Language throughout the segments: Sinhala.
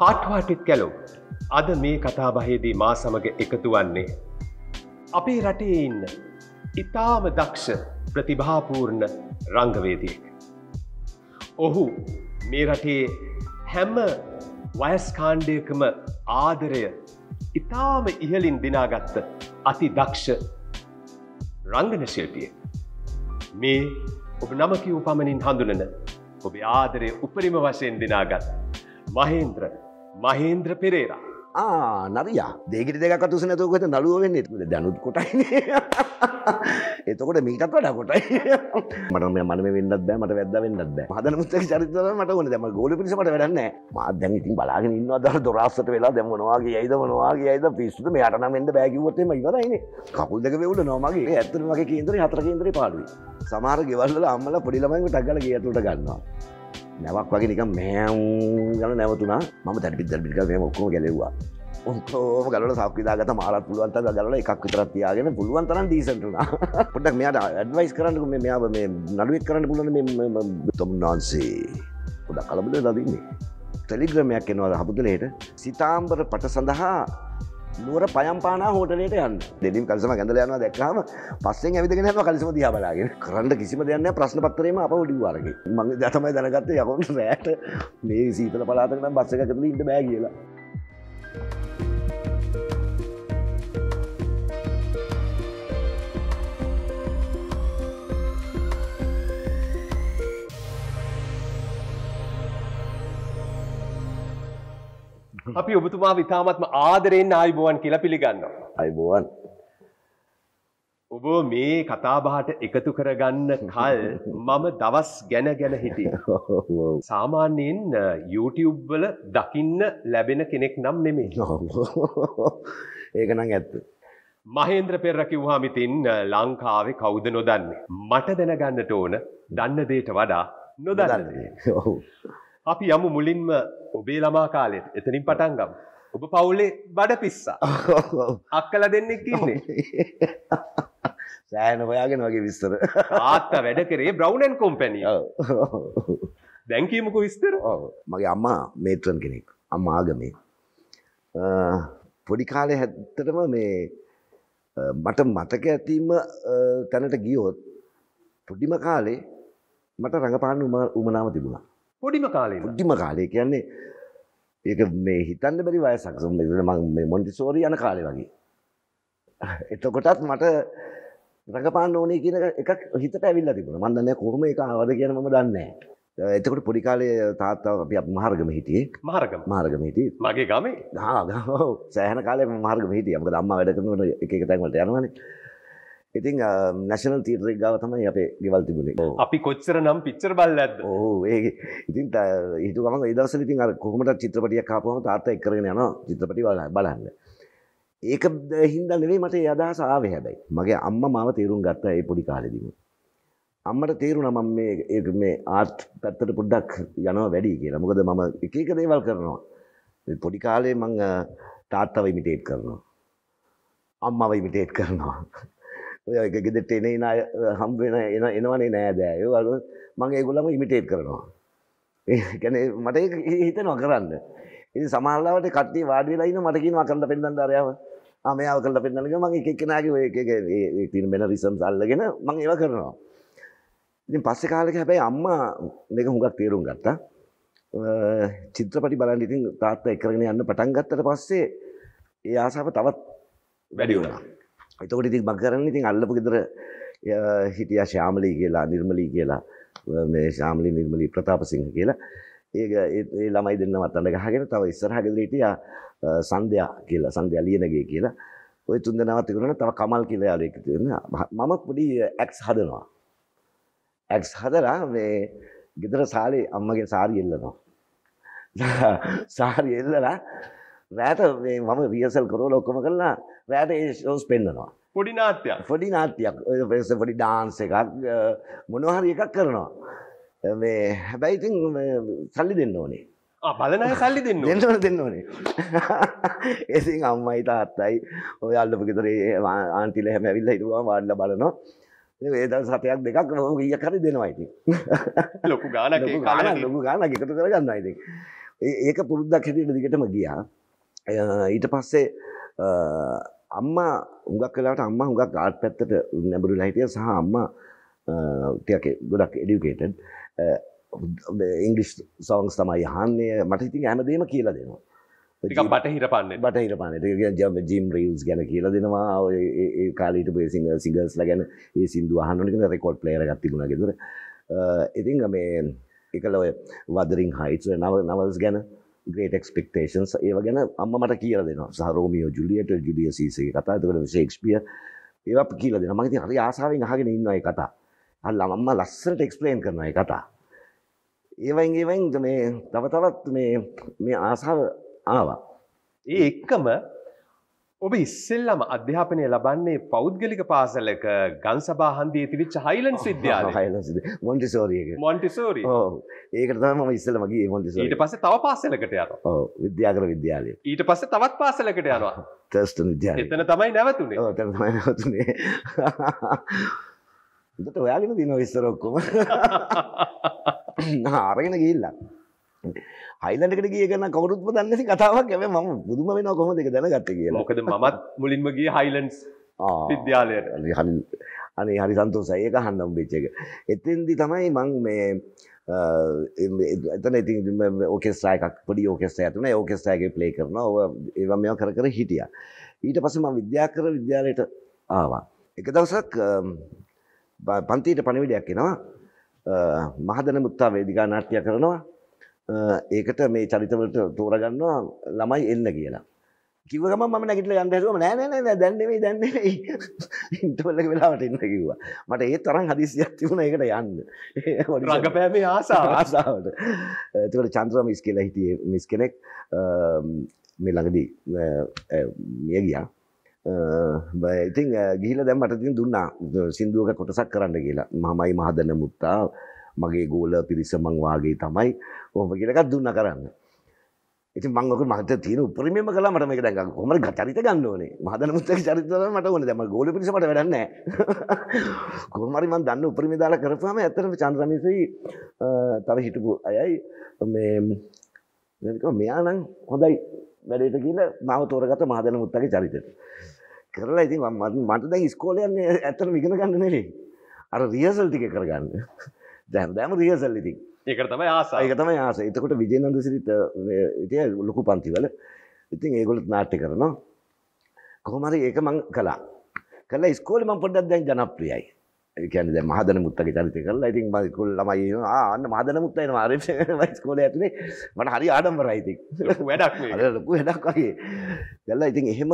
හාට්වාටිත් කැලෝ අද මේ කතාබහේදී මා සමඟ එකතු වන්නේ. අපේ රටේ ඉන්න ඉතාම දක්ෂ ප්‍රතිභාපූර්ණ රංගවේදියෙක්. ඔහු මේ රටේ හැම වයස්කාණ්ඩයකම ආදරය ඉතාම ඉහලින් දිනාගත්ත අති දක්ෂ රංගන ශිල්පිය. මේ ඔබ නමකිවූ පමණින් හඳුනන ඔබේ ආදරය උපරිම වශයෙන් දිනාගත් මහේන්ද්‍ර මහේන්ද්‍ර පෙරේරා. නරයා දෙකට දෙක කතුස නැතකොත නලුව වෙන්න දැනුත් කොටයි එතකොට මීටත් වඩ කොටයි මට මේ මනම වෙන්නත් බෑ මට වැද වෙන්නත් බෑ හදන මුත්තක චරිතර මට ඕන දැම ගෝල පිරිසට වැඩන්න මා දැන් ඉතින් බලාගෙන ඉන්නවා දර දොරස්සට වෙලා දැමනවාගේ අයිද මනවාගේ අයිද පිස්සුද මේ අටනම් එන්න බෑකිවොත්තේ ඉවරයින කකුල් දෙක වෙවුල නොමගේ ඇත්තන වගේ කේන්දරේ හතර කේන්දරේ පාඩුවයි සමහර ගෙවල්ල අම්මල පොඩිලමයිට අගල ගේතුට ගන්නවා නැවක් වගේ නිකම් මෑවුම් ගල නැවතුනා ම තැපි දැපික මේ ඔක්කෝ ගැලෙවා ඔක්කෝම ගලට සක්විදාගත මාරත් පුළුවන්ත ගල එකක් විතරත්තියාගෙන පුළුවන් තරන් දීසටුනා පොටක් මෙයාට ඇඩවයිස් කරන්නක මේ මෙයා මේ නඩුවත් කරන්න පුලන තමුන්නාන්සේ ගොඩක් කලබල දදින්නේ ටෙලිග්‍රමයක් එනවා හබුදලට සිතාම්බර පට සඳහා නුවර පයම්පානා හෝටලට යන්න දෙඩම් කලසම ගැඳල යනවා දැක්කාම පස්සෙන් ඇවිදගෙන යනවා කලසම දිහා බලාගෙන කරන්න කිසිම දෙයන්න ප්‍රශ්න පත්තරේම අප උඩි වරගේ මගේ දතමයි දැනගත්ත යකොන්න රෑට මේ සීතල පලාතනම් බස්සකතුල ඉන්න බෑ කියලා අපි ඔබතුමා විතාමත්ම ආදරයෙන් ආයිබුවන් කියලා පිළිගන්නවා. අයිබුවන්. ඔබ මේ කතාබහට එකතු කරගන්න කල් මම දවස් ගැන ගැන හිටිය. සාමාන්‍යයෙන් YouTube වල දකින්න ලැබෙන කෙනෙක් නම් නෙමේ. ඒක නම් ඇත්ත. මහේන්ද්‍ර පෙරර කිව්වාමිතින් ලංකාවේ කවුද නොදන්නේ. මට දැනගන්නට ඕන දන්න දේට වඩා නොදන්නේ. අපි යමු මුලින්ම ඔබේ ළමා කාලෙට එතනින් පටන් ගම් ඔබ පවුලේ බඩ පිස්සා අක්කල දෙන්නෙක් ඉන්නේ සෑන හොයාගෙන වගේ විස්තර ආත්ත වැඩ කරේ බ්‍රව්නන් කොම්පැනිය දැන්කීමකු විස්තර මගේ අම්මා මේත්‍රන් කෙනෙක් අම්ම ආගමේ පොඩි කාලය හැත්තටම මේ මට මතක ඇතිම තැනට ගියොත් පොඩිම කාලේ මට රඟපාන්න උමනාව තිබුණා පොඩිම කාලේ පුඩ්ඩිම කාලය කියන්නේ ඒක මේ හිතන්න බැරි වයසක් මොන්ටිසෝරි යන කාලෙ වගේ. එතකොටත් මට රඟපාන්න ඕනේ කියන එකක් හිතට ඇවිල්ලා තිබුණා. මම දන්නේ කොහොම ඒක ආවද කියන මම දන්නේ නැහැ. එතකට පොඩි කාලේ තාත්තාව අපි මහර්ගම හිටියේ මහරගම මහරගම හිටියේ මගේ ගමේ හා සෑහන කාලේ මහර්ගම හිටියේ මොකද අම්මා වැඩ කරනකොට එක එක තැන්වලට යනවනේ ඉතින් නැශනල් තීරෙක් ගාව තමයි අපේ ගෙවල් තිබුණේ අපි කොච්චර නම් පිච්චර බල්ල ඇද ඕ ඒ ඉතින් හිතු ගම දස ඉතින් අර කොහමට චිත්‍රපටිය කාපුම තාත්ත එක්කරගෙන යන චිත්‍රපටි බලන්න ඒක හින්දා නෙවෙයි මට යදා සාවේ හැබැයි මගේ අම්ම මාව තේරුම් ගත්තා ඒ පොඩි කාලෙදිම අම්මට තේරුණා මම මේ ඒක මේ ආර්ට් පැත්තට පොඩ්ඩක් යනවා වැඩි කියලා. මොකද මම එක එක දේවල් කරනවා. මේ පොඩි කාලේ මං තාත්තව ඉමිටේට් කරනවා. අම්මව ඉමිටේට් කරනවා. ඔය ගෙදෙට එන අය හම්බෙන එන එනවනේ නෑ දෑ ඒ වගේ මම ඒගොල්ලන්ව ඉමිටේට් කරනවා ඒ කියන්නේ මට ඒක හිතෙනවා කරන්න ඉතින් සමහරවිට කට්ටිය වාඩි වෙලා ඉන්න මට කියනවා කරලා පෙන්නන්න අරයව ආ මෙයාව කරලා පෙන්නන්න ගියා මම එක එක්කෙනාගේ ඔය එක එක ඒ තියෙන වෙන රිසම්ස් අල්ලගෙන මම ඒවා කරනවා ඉතින් පස්සේ කාලෙක හැබැයි අම්මා මේක හුඟක් තේරුම් ගත්තා චිත්‍රපටි බලන්න ඉතින් තාත්තා එක්කරගෙන යන්න පටන් ගත්තට පස්සේ ඒ ආසාව තවත් වැඩි වුණා එතකොට ඉතින් මං කරන්නේ ඉතින් අල්ලපු ගෙදර හිටියා ශ්‍යාමලී කියලා නිර්මලී කියලා මේ ශ්‍යාමලී නිර්මලී ප්‍රතාපසිංහ කියලා ඒක ඒ ළමයි දෙන්නම අතන ගහගෙන තව ඉස්සරහ ගෙදර හිටියා සන්ධ්‍යා කියලා සන්ධ්‍යා ලියනගේ කියලා ඔය තුන් දෙනාවත් ඉක්රන තව කමල් කියලා යාළුවෙක් මම පොඩි ඇක්ස් හදනවා ඇක්ස් හදලා මේ ගෙදර සාලේ අම්මගේ සාරිය එල්ලනවා සාරිය එල්ලලා රෑට මම රියසල් කරෝ ලොක්කොම කරලා රෑට ඒෂෝස් පෙන්න්නනවා. පොඩි නාත්‍යයක් පොඩි නාත්‍යයක් පෙස පොඩි ඩාන්ස එකක් මොනහරි එකක් කරනවා මේ හැබැයිතින් සල්ලි දෙන්න ඕනේ බලන සල්ලි දෙන්න දෙන්නට දෙන්න ඕනේ එසින් අම්මයි තාත්තයි ඔය අල්ලපු ගෙතරේ ආන්තිල හැමැවිල්ල හිටවා වාඩල බලනවා ඒද සතයක් දෙකක් හම ගිය කරි දෙනවා අයිති ලොකු ගාන ලොකු ගාන ලොකු ගාන එකතු කරගන්න අයිති ඒක පුරුද්දක් හැටියට දිගටම ගියා ඊට පස්සේ අම්මා උගක් කලාට අම්ම හුඟක් ආට් පැත්තට නැබරු ලහිටිය සහ අම්මා ටයක ගොඩක් එඩියුකේටන් ඉංගලිස් සෝංස් තමයි හන්ය මට ඉතින් ඇමදීම කියලා දෙනවා බටහිර පන්න බටහිර පන්නට ජම ජිම් රියස් ගැන කියල දෙනවා කාලීට පේසිංහ සිංගල්ස් ගැන ඒ සිින්දු අහන්නක රෙකෝඩ් පලේර ගත්තිබුණ ගෙදර ඉතින් මේ එකලොය වදරින් හයිස් නව නවල්ස් ගැන ග්‍රේට එක්ස්පෙක්ටේන්ස් ඒව ගැන අම්ම මට කියල දෙන සහරෝමියෝ ජුලියට ජුඩිය සීසේ කතා තුකට ශේක්ෂපිය ඒව කියල දෙන මගේ හරි ආසාාවෙන් අහගෙන ඉන්නයි කතා අල්ල මම්ම ලස්සට එක්ස්පලේන් කරනයි කතා ඒවයින් ඒවයින් මේ තව තවත් මේ ආසාාව ආවා ඒ එක්කම ඔබ ඉස්සෙල්ලම අධ්‍යාපනය ලබන්නේ පෞද්ගලික පාසලක ගන්සබා හන්දිය තිවිච් හයිලන්ස් විද්‍යාලය හයිලන්ස් මොන්ටිසෝරියක මොන්ටිසෝරි ඒකට තමයි මම ඉස්සෙල්ලම ගියේ මොන්ටිසෝරි ඊට පස්සේ තව පාසලකට යනවා ඔව් විද්‍යාගර විද්‍යාලය ඊට පස්සේ තවත් පාසලකට යනවා ටර්ස්ටන් විද්‍යාලය එතන තමයි නැවතුනේ ඔව් එතන තමයි නැවතුනේ උදේට ඔයාගෙන දිනව ඉස්සර ඔක්කොම අරගෙන ගිහිල්ලා හයිලන්ඩකට කිය කරන කවරුත්ම දන්නසි කතාවක් ඇම ම බුදුම වෙන කොම දෙක දැනගත්ත කිය මොකද මත් මුලින්මගේ හයිලන්ස් විද්‍යාලයට හරි අනේ හරි සන්තෝ සයක හන්නම් බෙච්චක එතෙන්දි තමයි මං මේ එතන ඉති ඕකෙස්සායකක් පඩි ඕකෙස්ස ඇතුන ඕකෙස්සායගේ ප්ලේ කරන ඔව ඒවා මෙ කර කර හිටිය ඊට පස ම විද්‍යාකර විද්‍යාලයට ආවා එක දවසක් පන්තීට පණවිඩයක් එෙනවා මහදන මුත්තා වේදිකා නාට්‍ය කරනවා ඒකට මේ චරිතවලට තෝරගන්නවා ළමයි එන්න කියලා. කිවගම ම නැගට ගන්ටම නෑන දැන්නෙේ දැන්නෙයි ඉටවල්ල වෙලාට ඉන්න කිව්වා මට ඒ තරම් හදිසියක් තිබුණ එකට යන්න රඟපෑමේ ආසා ආසාාවට ඇතිකට චන්ත්‍ර මිස් කියලා හිටිය මිස් කෙනෙක් මේ ළඟදී මිය ගියා ඉතින් ගිහිල දැම්මට තින් දුන්නා සිින්දුවක කොටසක් කරන්න කියලා මමයි මහදන්න මුත්තා මගේ ගෝල පිරිස මං වාගේ තමයි කොහොම කියලා එකක් දුන්නා කරන්න. ඉතින් මම ඔක මට තියෙන උපරිමයෙන්ම කළා මට මේක දැන් කොහොමද චරිත ගන්න ඕනේ මම හදන මුත්තක චරිත තමයි මට ඕනේ දැන් මම ගෝලෙ පිරිස මට වැඩක් නැහැ කොහොම හරි මම දන්න උපරිමය දාලා කරපුවාම ඇත්තටම චන්ද්‍රමිසයි තව හිටපු අයයි මේ මෙයා නම් හොඳයි වැඩේට කියලා මම තෝරගත්ත මම හදන මුත්තගේ චරිතෙට කරලා ඉතින් මට දැන් ඉස්කෝලේ යන්නේ ඇත්තටම ඉගෙන ගන්න නෙවෙයි අර රියසල් ටික කරගන්න දැන් දැම රියසල් ඉතින් ඒකට තමයි ආසා ඒක තමයි ආස එතකොට විජයනන්ද සිරිත ඉතිය ලොකු පන්තිවල ඉතින් ඒගොල්ලොත් නාට්‍ය කරනවා කොහොම හරි ඒක මං කළා කළා ඉස්කෝලේ මං පොඩ්ඩක් දැන් ජනප්‍රියයි ඒ කියන්නේ දැන් මහදන මුත්තගේ චරිතය කරලා ඉතින් මම ඉස්කෝලේ ළමයි එනවා ආ අන්න මහදන මුත්ත එනවා අර ඉස්කෝලේ ඇතුලේ මට හරි ආඩම්බරයි ඉතින් ලොකු වැඩක් මේක අර ලොකු වැඩක් වගේ දැන්ලා ඉතින් එහෙම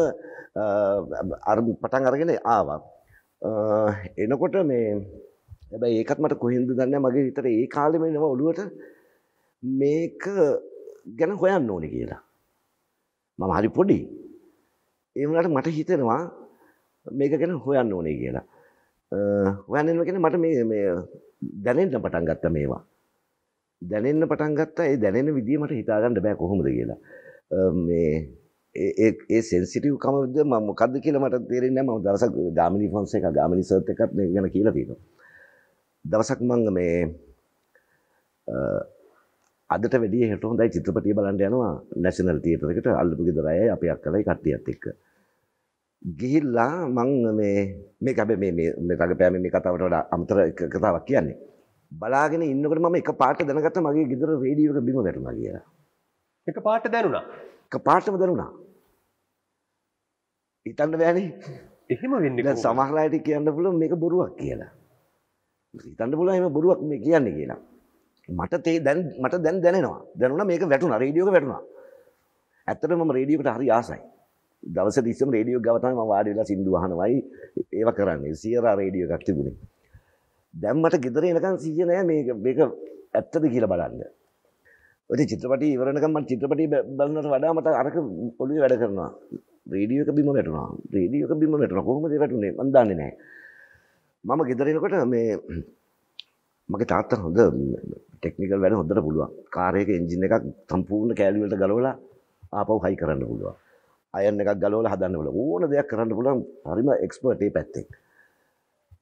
අර පටන් අරගෙන ආවා එනකොට මේ හැබැයි ඒකත් මට කොහෙන්ද දන්න මගේ හිතට ඒ කාලෙම නම ඔලුවට මේක ගැන හොයන්න ඕන කියලා. මම හරි පොඩි. ඒ වුණාට මට හිතෙනවා මේක ගැන හොයන්න ඕනේ කියලා. හොයන්න යනවා කියන්නේ මට මේ මේ දැනෙන්න පටන් ගත්ත මේවා. දැනෙන්න පටන් ගත්තා ඒ දැනෙන විදිය මට හිතා ගන්න බෑ කොහොමද කියලා. මේ ඒ ඒ සෙන්සිටිව් කමද මම මොකද්ද කියලා මට තේරෙන්නේ නැහැ. මම දවසක් ගාමිණී ෆොන්ස් එක ගාමිණී සර්ත් එකත් ගැන කියලා තියෙනවා. දවසක් මංග මේ අදට වැඩිය හෙට හොඳයි චිත්‍රපටිය බලන්ට යනවා නැශනල් තියටර එකට අල්ලපු ගෙදරයි අපි අක්කලයි කට්ටියත් එක්ක ගිහිල්ලා මං මේ මේ ගැබ මේ මේ රඟපෑම මේ කතාවට වඩා අමතර කතාවක් කියන්නේ බලාගෙන ඉන්නකොට මම එක පාට දැනගත්ත මගේ ගෙදර රේඩියෝ එක බිම වැටුණා කියලා එක පාට දැනුණා එක පාටම දැනුණා හිතන්න බෑනේ එහෙම වෙන්නේ සමහර අයට කියන්න පුළුවන් මේක බොරුවක් කියලා හිතන්න පුළුවන් එහෙම බොරුවක් මේ කියන්නේ කියලා. මට තේ දැන් මට දැන් දැනෙනවා. දැනුණා මේක වැටුණා. රේඩියෝ එක වැටුණා. ඇත්තටම මම රේඩියෝකට හරි ආසයි. දවසේ ඉස්සෙම රේඩියෝ ගාව තමයි මම වාඩි වෙලා සින්දු අහනවයි ඒව කරන්නේ. සියරා රේඩියෝ එකක් තිබුණේ. දැන් මට ගෙදර එනකන් සීය නෑ මේක මේක ඇත්තද කියලා බලන්න. ඔය චිත්‍රපටි ඉවර වෙනකන් මම චිත්‍රපටි බලනට වඩා මට අරක ඔළුවේ වැඩ කරනවා. රේඩියෝ එක බිම වැටුණා. රේඩියෝ එක බිම වැටුණා. කොහොමද ඒ වැටුනේ? මම දන්නේ නෑ. මම ගෙදරෙනකොට මේ මගේ තාත්තට හොඳ ටෙක්නිකල් වැඩ හොඳට පුළුවන්. කාර් එකේ එන්ජින් එකක් සම්පූර්ණ කෑලි වලට ගලවලා ආපහු හයි කරන්න පුළුවන්. අයන් එකක් ගලවලා හදන්න පුළුවන්. ඕන දෙයක් කරන්න පුළුවන්. හරිම එක්ස්පර්ට් ඒ පැත්තෙන්.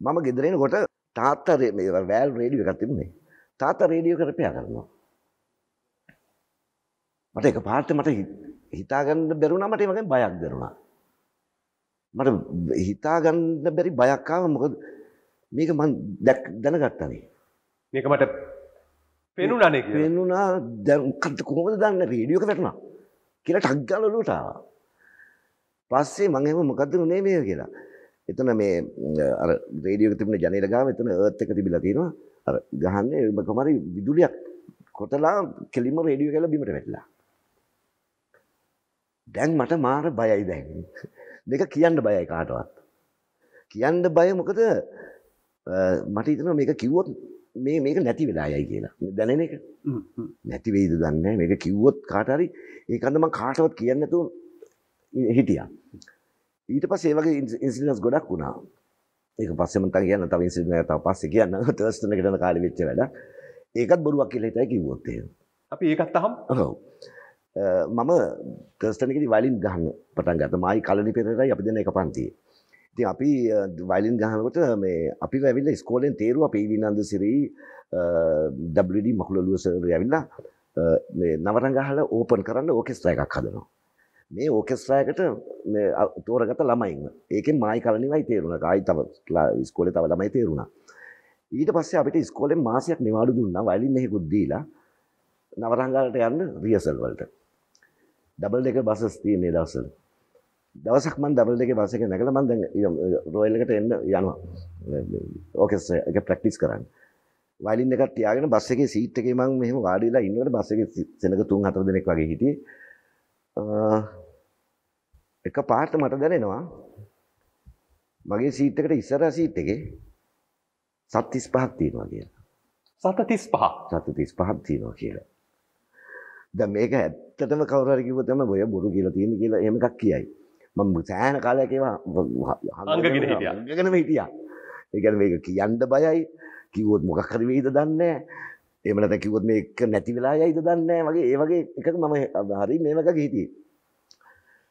මම ගෙදර එනකොට තාත්තා මේ වෑල් රේඩියෝ එකක් තිබුණේ. තාත්තා රේඩියෝ කරපියා කරනවා. මට එක පාර්ට මට හිතාගන්න බැරුණා මට ඒ වගේ බයක් දැනුණා. මට හිතාගන්න බැරි බයක් ආවා මොකද මේක මන් දැක් දැනගත්තනේ මේක මට පෙනුනනේ පෙනුනා දැන්කත් කොහොමද දන්න රේඩියෝක වැටුණා කියලා ටක් ගාලා ඔලුවට ආවා පස්සේ මම එහෙම මොකද්ද උනේ මේ කියලා එතන මේ අර රේඩියෝක තිබුණ ජනේල ගාව එතන අර්ත් එක තිබිලා තියෙනවා අර ගහන්නේ කොහමරි විදුලියක් කොටලා කෙලිම රේඩියෝ කියලා බිමට වැටිලා දැන් මට මාර බයයි දැන් මේක කියන්න බයයි කාටවත් කියන්න බය මොකද මට හිතනවා මේක කිව්වොත් මේ මේක නැති වෙලා යයි කියලා. දැනෙන එක. නැති වෙයිද දන්නේ නැහැ. මේක කිව්වොත් කාට හරි ඒකන්ද මම කාටවත් කියන්නේ නැතුව හිටියා. ඊට පස්සේ ඒ වගේ ඉන්සිඩන්ට්ස් ගොඩක් වුණා. ඒක පස්සේ මම තව කියන්න තව ඉන්සිඩන්ට් එකක් තව පස්සේ කියන්න. තර්ස්ඩේ එකට යන කාලේ වෙච්ච වැඩක්. ඒකත් බොරුවක් කියලා හිතයි කිව්වොත් එහෙම. අපි ඒකත් අහමු. ඔව්. මම තර්ස්ටනකද වලින් ගහන්න පටන් ගත මයි කලනි පෙරයි අපි දෙන එක පන්තියේ ඉතින් අපි වයිලින් ගහනකොට මේ අපි ඇවිල්ලා ඉස්කෝලෙන් තේරුවා පීවිනන්ද සිරි WD මකුලලුව සර් ඇවිල්ලා මේ නවරංග අහලා ඕපන් කරන්න ඕකෙස්ට්‍රා එකක් හදනවා. මේ ඕකෙස්ට්‍රා එකට මේ තෝරගත්ත ළමයින්ව. ඒකෙන් මායි කලණිවයි තේරුණා. ආයි තව ඉස්කෝලේ තව ළමයි තේරුණා. ඊට පස්සේ අපිට ඉස්කෝලෙන් මාසයක් නිවාඩු දුන්නා වයිලින් එහෙකුත් දීලා නවරංගාලට යන්න රියසල් වලට. ඩබල් එක බසස් තියෙන දවසල දවසක් මන් දවල් දෙක බසක නැගල මන් දැන් රොයල්ලකට එන්න යනවා ඕකෙස් එක ප්‍රැක්ටිස් කරන්න වලින් එකක් තියාගෙන බස් එකේ සීට් එකේ මම මෙහෙම වාඩිලා ඉන්නකොට බස් එකේ සෙනඟ තුන් හතර දෙනෙක් වගේ හිටියේ එක පාට මට දැනෙනවා මගේ සීට් එකට ඉස්සර සීට් එකේ සත් 35ක් තියෙනවා කියලා. සත 35. සත 35ක් තියෙනවා කියලා. දැන් මේක ඇත්තටම කවුරු හරි කිව්වොත් තමයි ඔය බොරු කියලා තියෙන කියලා එහෙම එකක් කියයි. මම සෑහන කාලයකවා හඟගෙන හිටිය ගනම හිටිය ඒගැන මේක කියන්න බයයි කිවොත් මොකක් හරි වෙයිද දන්නේ එමනත කිවොත් මේක නැති වෙලා යයිද දන්නේ වගේ ඒවගේ එකක මම හරි මේමක හිටිය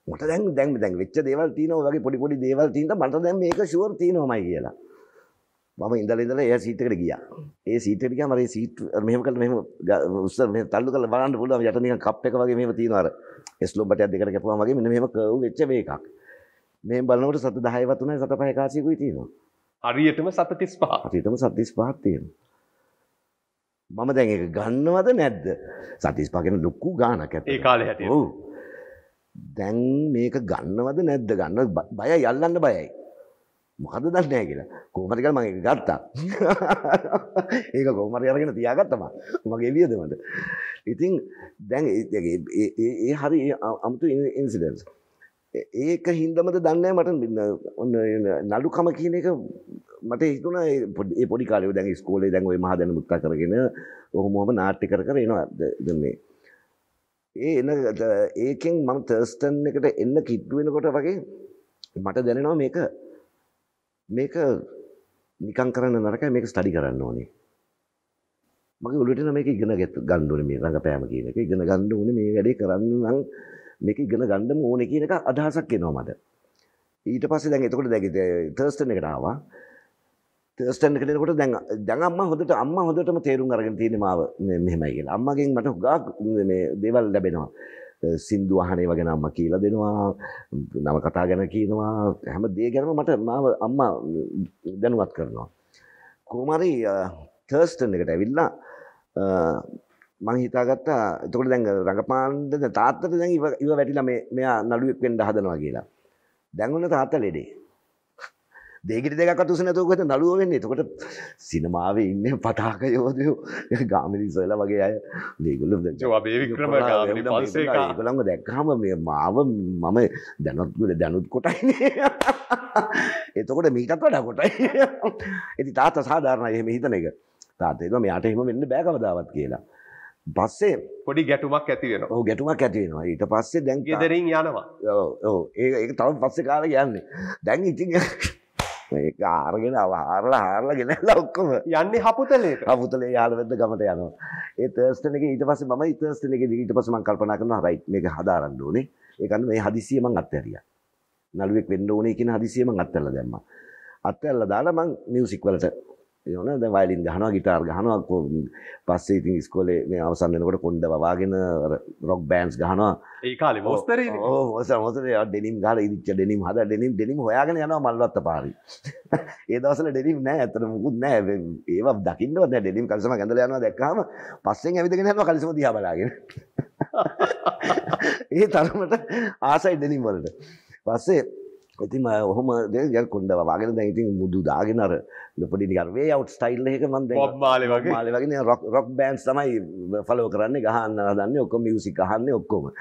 මට දැන් දැන් දැන් වෙච්ච දේවල් තියනවගේ පොඩි පොඩි දේවල් තිීන්ට මට දැන් මේක ශුවර් තියනොමයි කියලා මම ඉඳලා ඉඳලා එයා සීට් එකට ගියා. ඒ සීට් එකට ගියාම අර ඒ සීට් මෙහෙම කළා මෙහෙම උස්සන මෙහෙම තල්ලු කරලා බලන්න පුළුවන් යට නිකන් කප් එක වගේ මෙහෙම තියෙනවා අර. ස්ලොබ් බටයක් දෙකට කැපුවාම වගේ මෙන්න මෙහෙම කර්ව් වෙච්ච මේකක්. මේ බලනකොට සත 10 වතුනයි සත 5 කාසියකුයි තියෙනවා. හරියටම සත 35. හරියටම සත 35ක් තියෙනවා. මම දැන් ඒක ගන්නවද නැද්ද? සත 35 කියන ලොකු ගාණක් ඇත්ත. ඒ කාලේ හැටියට. ඔව්. දැන් මේක ගන්නවද නැද්ද ගන්න බය යල්ලන්න බයයි. මොකද දන්නෑ කියලා කෝමටිකල් මගේ ගත්තා ඒක කෝමරි අරගෙන තියාගත්තම මගේ වියදමට ඉතින් දැන් ඒ හරි අමුතු ඉන්සිඩන්ස් ඒක හින්දමද දන්නේ මට ඔන්න නඩුකම කියන එක මට හිතුණා ඒ පොඩි කාලේ දැන් ඉස්කෝලේ දැන් ওই මහදැන මුත්තා කරගෙන ඔහොමම නාට්‍ය කර කර එනවා දැන් මේ ඒ එන ඒකෙන් මම තර්ස්ටන් එකට එන්න කිට්ටු වෙනකොට වගේ මට දැනෙනවා මේක මේක නිකං කරන්න නරකයි මේක ස්ටඩි කරන්න ඕනේ. මගේ ඔලුවට නම් මේක ඉගෙන ගන්න ඕනේ මේ රඟපෑම කියන එක. ඉගෙන ගන්න ඕනේ මේ වැඩේ කරන්න නම් මේක ඉගෙන ගන්නම ඕනේ කියන එක අදහසක් එනවා මට. ඊට පස්සේ දැන් එතකොට දැන් තර්ස්ටන් එකට ආවා. තර්ස්ටන් එකට එනකොට දැන් දැන් අම්මා හොඳට අම්මා හොඳටම තේරුම් අරගෙන තියෙනවා මාව මෙහෙමයි කියලා. අම්මගෙන් මට හුඟක් මේ දේවල් ලැබෙනවා. සින්දු අහනේ වගේ නම්ම කියලා දෙනවා නම කතා ගැන කියනවා හැම දේ ගැනම මට මාව අම්මා දැනුවත් කරනවා කොහොම හරි තර්ස්ටන් එකට ඇවිල්ලා මං හිතාගත්තා එතකොට දැන් රඟපාන්න තාත්තට දැන් ඉව වැටිලා මේ මෙයා නළුවෙක් වෙන්න හදනවා කියලා දැන් ඔන්න තාත්තා ලෙඩේ දෙකට දෙකක් අතුසනතුකත නළුව වෙන්න එතකොට සිනමාවේ ඉන්න පටාක යෝදයෝ ගාමිණි සොයල වගේ අය දේගුල්ල ගොළඟ දැක්කහම මේ මාව මම දැනත්ගල දැනුත් කොටයි එතකොට මීටත් වඩා කොටයි ඇති තාත සාධාරණ එහෙම හිතන එක තාතේක මෙයාට එහෙම වෙන්න බෑකවදාවත් කියලා පස්සේ පොඩි ගැටුමක් ඇතිවෙන ඕ ගැටුමක් ඇතිවෙනවා ඊට පස්සේ දැන් ගෙදරින් යනවා ඒ තව පස්සේ කාල යන්නේ දැන් ඉතින් මේ ආරගෙන ආරලා ආරලා ගෙනල්ලා ඔක්කොම යන්නේ හපුතලේට. හපුතලේ යාළුවෙද්ද ගමට යනවා. ඒ තර්ස්ඩන් එකේ ඊට පස්සේ මම තර්ස්ඩන් එකේ ඊට පස්සේ මම කල්පනා කරනවා රයිට් මේක හදාරන්න ඕනේ. ඒකන්න මේ හදිසිය මං අත්හැරියා. නළුවෙක් වෙන්න ඕනේ කියන හදිසිය මං අත්හැරලා දැම්මා. අත්හැරලා දාලා මං මියුසික් වලට යන ද වයිලින් ගහනවා ගිටාර් ගහනවා පස්සේ ඉතින් ඉස්කෝලේ මේ අවසන් වෙනකොට කොණ්ඩ වවාගෙන රොක් බෑන්ඩ්ස් ගහනවා ඒ කාලේ මොස්තරේ ඕ මොස්තර මොස්තරේ ඩෙනිම් ගාලා ඉදිච්ච ඩෙනිම් හදා ඩෙනිම් ඩෙනිම් හොයාගෙන යනවා මල්වත්ත පාරේ ඒ දවස්වල ඩෙනිම් නැහැ ඇත්තට මුකුත් නැහැ ඒවා දකින්නවත් නැහැ ඩෙනිම් කලිසම ගැඳලා යනවා දැක්කහම පස්සෙන් ඇවිදගෙන යනවා කලිසම දිහා බලාගෙන ඒ තරමට ආසයි ඩෙනිම් වලට පස්සේ ඉතින් ඔහොම දෙයක් කොන්ඩ වගෙන දැන් ඉතින් මුදු දාගෙන අර ලොපඩි නිකන් වේ අවුට් ස්ටයිල් එකක මම දැන් බොබ් මාලේ වගේ මාලේ වගේ රොක් රොක් බෑන්ඩ්ස් තමයි ෆලෝ කරන්නේ ගහන්න හදන්නේ ඔක්කොම මියුසික් අහන්නේ ඔක්කොම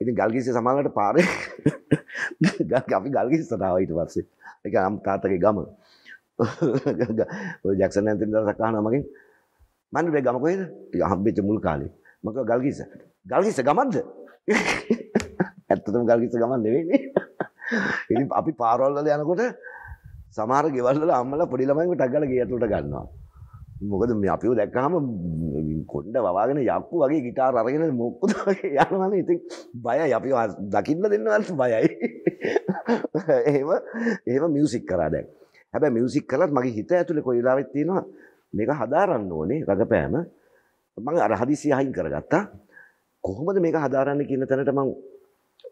ඉතින් ගල්ගිස්සේ සමානලට පාරේ අපි ගල්ගිස්සට ආවා ඊට පස්සේ ඒක අම් තාත්තගේ ගම ඔය ජැක්සන් ඇන්තනි දවසක් අහනවා මගෙන් මන්නේ මේ ගම කොහෙද හම්බෙච්ච මුල් කාලේ මම කිව්වා ගල්ගිස්ස ගල්ගිස්ස ගමක්ද ඇත්තටම ගල්ගිස්ස ගමක් නෙවෙයිනේ ඉ අපි පාරොල්ල යනකොට සමාර ගෙවල්ල අම්මල පොඩිලමයික ටක්ගල ගේතුට ගන්නවා. මොකද මේ අපිව දැක්කහම කොන්්ඩ වවාගෙන යක්කු වගේ ගිටා අරගෙන මොක්කුද යනවන ඉති බය අපි දකින්න දෙන්නවලට බයයි. ඒම ඒම මියසික් කරා දැක් හැබැ මියසික් කලත් මගේ හිත ඇතුළ කොයිලාවෙත්තිවා මේක හදාරන්න ඕනේ රඟපෑම මං අරහදිසිය හයින් කරගත්තා කොහොමද මේක හදාරන්න කියන්න තැනට මං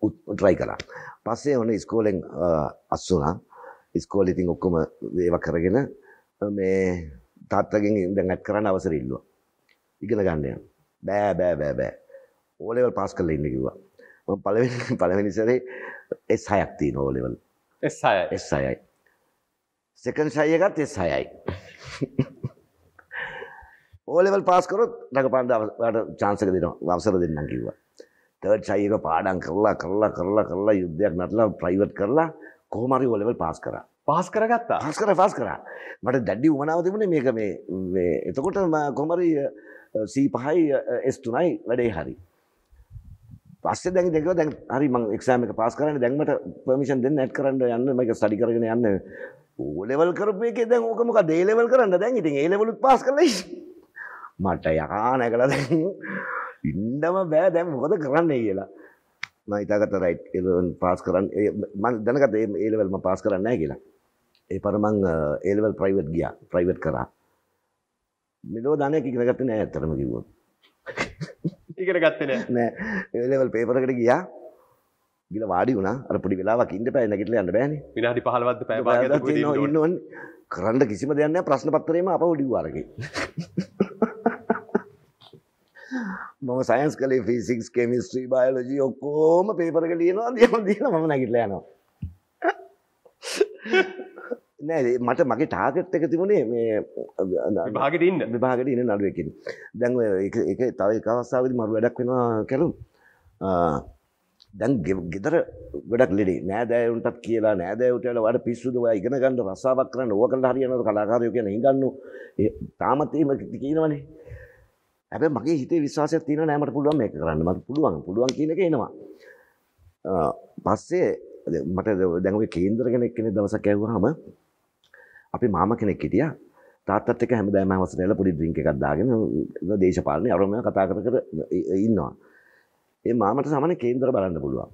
ට්‍රයි කලා පස්සේ ඔන්න ස්කෝලෙන් අස්සුනා ස්කෝල ඉතින් ඔක්කොම ඒව කරගෙන මේ තාත්තගෙන් දැඟත් කරන්න අවසර ඉල්ලුව ඉගෙන ගන්නයන් බෑ බෑ බෑ බෑ ඕලෙවල් පස් කරල ඉන්න කිව්වා ම පලවෙනි පලවෙනිසරේ එස් හයක්තිී නෝලෙවල් එස් අයයි සකන් ශයකත් එස් හයයි ඕලෙවල් පාස්කරොත් රඟ පන්ඩ චාන්සක දෙනවා වසර දෙන්නම් කිව්වා තර්ඩ් සයික පාඩම් කරලා කරලා කරලා කරලා යුද්ධයක් නටලා ප්‍රයිවට් කරලා කොහොම හරි ඔලෙවල් පාස් කරා. පාස් කරගත්තා. පාස් කරා පාස් කරා. මට දැඩි උමනාව තිබුණේ මේක මේ මේ එතකොට කොහොම හරි C5යි S3යි වැඩේ හරි. පස්සේ දැන් දෙකව දැන් හරි මම එක්සෑම් එක පාස් කරන්න දැන් මට පර්මිෂන් දෙන්න ඇඩ් කරන්න යන්න මම ස්ටඩි කරගෙන යන්න ඕ ලෙවල් කරපු එකේ දැන් ඕක මොකද ඒ ලෙවල් කරන්න දැන් ඉතින් ඒ ලෙවලුත් පාස් කරලා මට යකා නැගලා දැන් ඉන්නම බෑ දැම් මොකද කරන්නේ කියලා මහිතාකට රයිට් එලවන් පාස් කරන්න මන් දැනකට ඒලවල්ම පාස් කරන්න කියලා ඒ පරමං ඒලවල් ප්‍රයිවට් ගිය ප්‍රයිවට් කරා මෙලෝ ධනයක් ඉගෙනගත්ත නෑ ඇතරම කිව්වොත් ඉගෙන ගත්තන නෑ ඒලවල් පේපරකට ගියා ගිල වාඩි වුණා අර පොඩි වෙලාවක් ඉන්න පැය නැගිටලා යන්න බෑනේ විනාඩි 15වත් පැය භාගයක් ඉන්නවනේ කරන්න කිසිම දෙයක් නෑ ප්‍රශ්න පත්‍රේම අපව ඩිව් අරගෙන මම සයන්ස් කලේ ෆිසික්ස් කෙමිස්ත්‍රී බයලජී ඔක්කෝම පේපරක ලියනවා දම දන ම නැගිටලයනවා නෑ මට මගේ ටාගට් එක තිබුණේ මේ භාගට ඉන්න විභාගට ඉන්න නඩුවකින් දැන් එක තව එකවස්සාාවද මරු වැඩක් වෙනවා කරු දැන් ගෙදර වැඩක් ලෙඩේ නෑදෑවුන්ටත් කියලා නෑදෑවටල වට පිස්සුදවා ඉගෙන ගන්න රසාාවක් කරන්න ඕකල් හරියනට කලාකාරයෝ කියන ඉගන්න තාමත් ඒම කියනවනේ හැබැ මගේ හිතේ විශවාසයක් තියෙන නෑ මට පුළුවන් මේක කරන්න මට පුළුවන් පුළුවන් කියන එක එනවා පස්සේ මට දැන්ගේ කේන්දර කෙනෙක් කෙනෙක් දවසක් ඇහුවාම අපි මාම කෙනෙක් හිටියා තාත්තත් එක හැමදාම වසන වෙලා පොඩි ඩ්‍රින්ක් එකක් දාගෙන දේශපාලනේ අරම කතා කර කර ඉන්නවා. ඒ මාමට සාමාන්‍ය කේන්දර බලන්න පුළුවන්.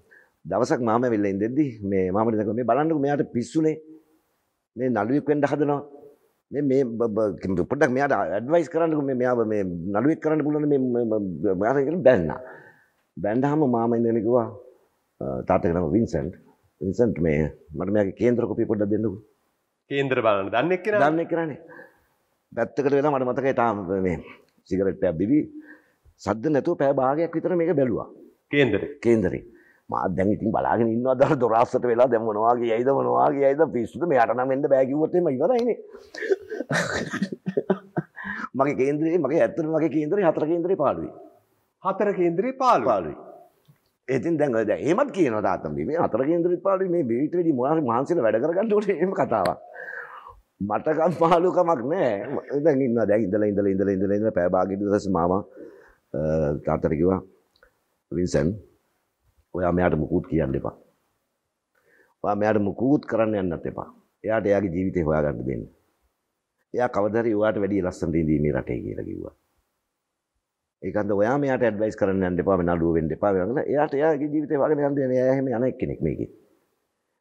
දවසක් මාම වෙලා ඉඳෙද්දි මේ මාමට දැන් මේ බලන්නකෝ මෙයාට පිස්සුනේ. මේ නළුවෙක් වෙන්න හදනවා. මේ මේ පොඩ්ඩක් මෙයාට ඇඩ්වයිස් කරන්නකෝ මේ මෙයා මේ නළුවෙක් කරන්න පුළුවන් මේ මෙයාට කියලා බැන්නා. බැන්දාම මාම ඉඳගෙන කිව්වා තාත්තගේ නම වින්සන්ට්. වින්සන්ට් මේ මට මෙයාගේ කේන්දර කොපිය පොඩ්ඩක් දෙන්නකෝ. කේන්දර බලන්න. දන්නේ එක්කනේ. දන්නේ එක්කනේ. පැත්තකට වෙලා මට මතකයි තාම මේ සිගරට් එකක් බිවි සද්ද නැතුව පැය භාගයක් විතර මේක බැලුවා. කේන්දරේ. කේන්දරේ. මාත් දැන් ඉතින් බලාගෙන ඉන්නවා දර දොර අස්සට වෙලා දැන් මොනවා කියයිද මොනවා කියයිද පිස්සුද මෙයාට නම් එන්න බෑ කිව්වොත් එහෙම ඉවරයිනේ මගේ කේන්ද්‍රයේ මගේ ඇත්තටම මගේ කේන්ද්‍රේ හතර කේන්ද්‍රේ පාළුයි හතර කේන්ද්‍රේ පාළුයි පාළුයි ඉතින් දැන් ඔය දැන් එහෙමත් කියනවා තාත්තම් මේ හතර කේන්ද්‍රෙත් පාළුයි මේ බීට වෙඩි මොනවාරි මහන්සියලා වැඩ කරගන්න ඕනේ එහෙම කතාවක් මටකම් පාළුකමක් නෑ දැන් ඉන්නවා දැන් ඉඳලා ඉඳලා ඉඳලා ඉඳලා ඉඳලා පෑ භාගෙට දැස් මාමා තාත්තට කිව්වා වින්සන් ඔයා මෙයාට මුකුත් කියන්න එපා. ඔයා මෙයාට මුකුත් කරන්න යන්නත් එපා. එයාට එයාගේ ජීවිතේ හොයාගන්න දෙන්න. එයා කවදාරි ඔයාට වැඩි ලස්සනට ඉඳී මේ රටේ කියලා කිව්වා. ඒකන්ද ඔයා මෙයාට ඇඩ්වයිස් කරන්න යන්න එපා, මේ නඩුව වෙන්න එපා. එයාට එයාගේ ජීවිතේ හොයාගන්න යන්න දෙන්න. එයා එහෙම යන එක්කෙනෙක් මේකේ.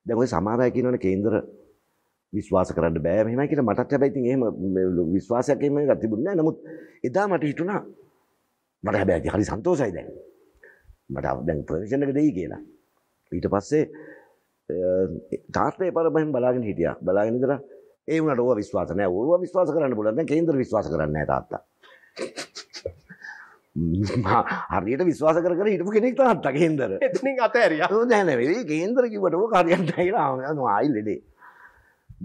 දැන් ඔය සමහර අය කියනවනේ කේන්දර විශ්වාස කරන්න බෑ මෙහෙමයි කියලා මටත් හැබැයි ඉතින් එහෙම විශ්වාසයක් එහෙම තිබුණේ නැහැ. නමුත් එදා මට හිතුණා මට හැබැයි හරි සන්තෝෂයි දැන්. මට දැන් ප්‍රවේශණක දෙයි කියලා. ඊට පස්සේ තාර්ථය පරමයෙන් බලාගෙන හිටිය බලාගෙන දර ඒ වනට ඕ විශ්වාසනය ඕ විශ්වාස කරන්න පුලන්න කේන්ද්‍ර විශ්වාස කරන්න තාත්තා. හරියට විශ්වාස කර හිටපු කෙනෙක් තාත්ත කේන්දර අතර දැනවෙේ කේන්දර කිවට කරයන්න න ආයිල් ලෙඩේ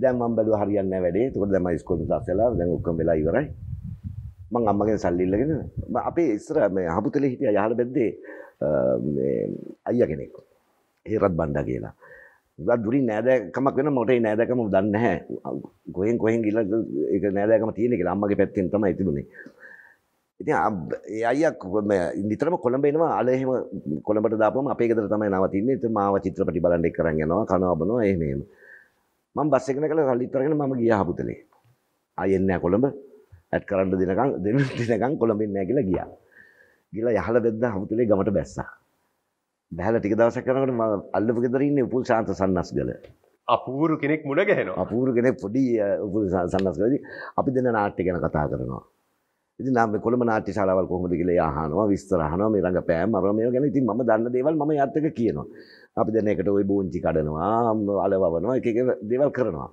දැම්ම් බැලු හරියන්න වැඩේ තුර දැම ස්කොල දස්සලා දැන් ඔක්කම් වෙලා ඉවරයි මං අම්මගෙන් සල්ලිල්ලගෙන අපේ ඉස්සර මේ හපුතලේ හිටිය යහල බැද්දේ අයිය කෙනෙක් හේරත් බණ්ඩ කියලා දුරි නෑදෑකමක් වෙන මොටේ නෑදකම දන්න හැ ගොයෙන් කොහෙන් ගිල්ල එක නෑදෑකම තියෙනෙ කියලා අම්මගේ පැත්තෙන් තමයි තිබුණේ ඉතින් ඒ අයියා නිතරම කොළඹ එනවා අල එහෙම කොළඹට දාපුවම අපේ ගෙදර තමයි නවතින්නේ ඉතින් මාව චිත්‍රපටි බලන්න එක්ක කරන් යනවා කනවා බනවා එහෙම එහෙම මම බස් එකේ නැගලා සල්ලිත් අරගෙන මම ගියා හපුතලේ ආයෙ එන්නේ නැහැ කොළඹ ඇත් කරන්න දෙනකම් දෙන දෙනකම් කොළඹින් නෑ කියලා ගියා. ගිහලා යහල බෙද්දා හමුතුලේ ගමට බැස්සා. බැලලා ටික දවසක් කරනකොට මම අල්ලපු ගෙදර ඉන්නේ උපුල් ශාන්ත සන්නස්ගල. අපූරු කෙනෙක් මුණ ගැහෙනවා. අපූරු කෙනෙක් පොඩි උපුල් සන්නස්ගලදී අපි දෙන නාට්‍ය ගැන කතා කරනවා. ඉතින් නම් කොළඹ නාට්‍ය ශාලාවල් කොහොමද කියලා එයා අහනවා විස්තර අහනවා මේ රඟපෑම් අරවා මේවා ගැන ඉතින් මම දන්න දේවල් මම යාත් එක කියනවා. අපි දැන් එකට ওই බෝංචි කඩනවා, අලවවනවා, එක එක දේවල් කරනවා.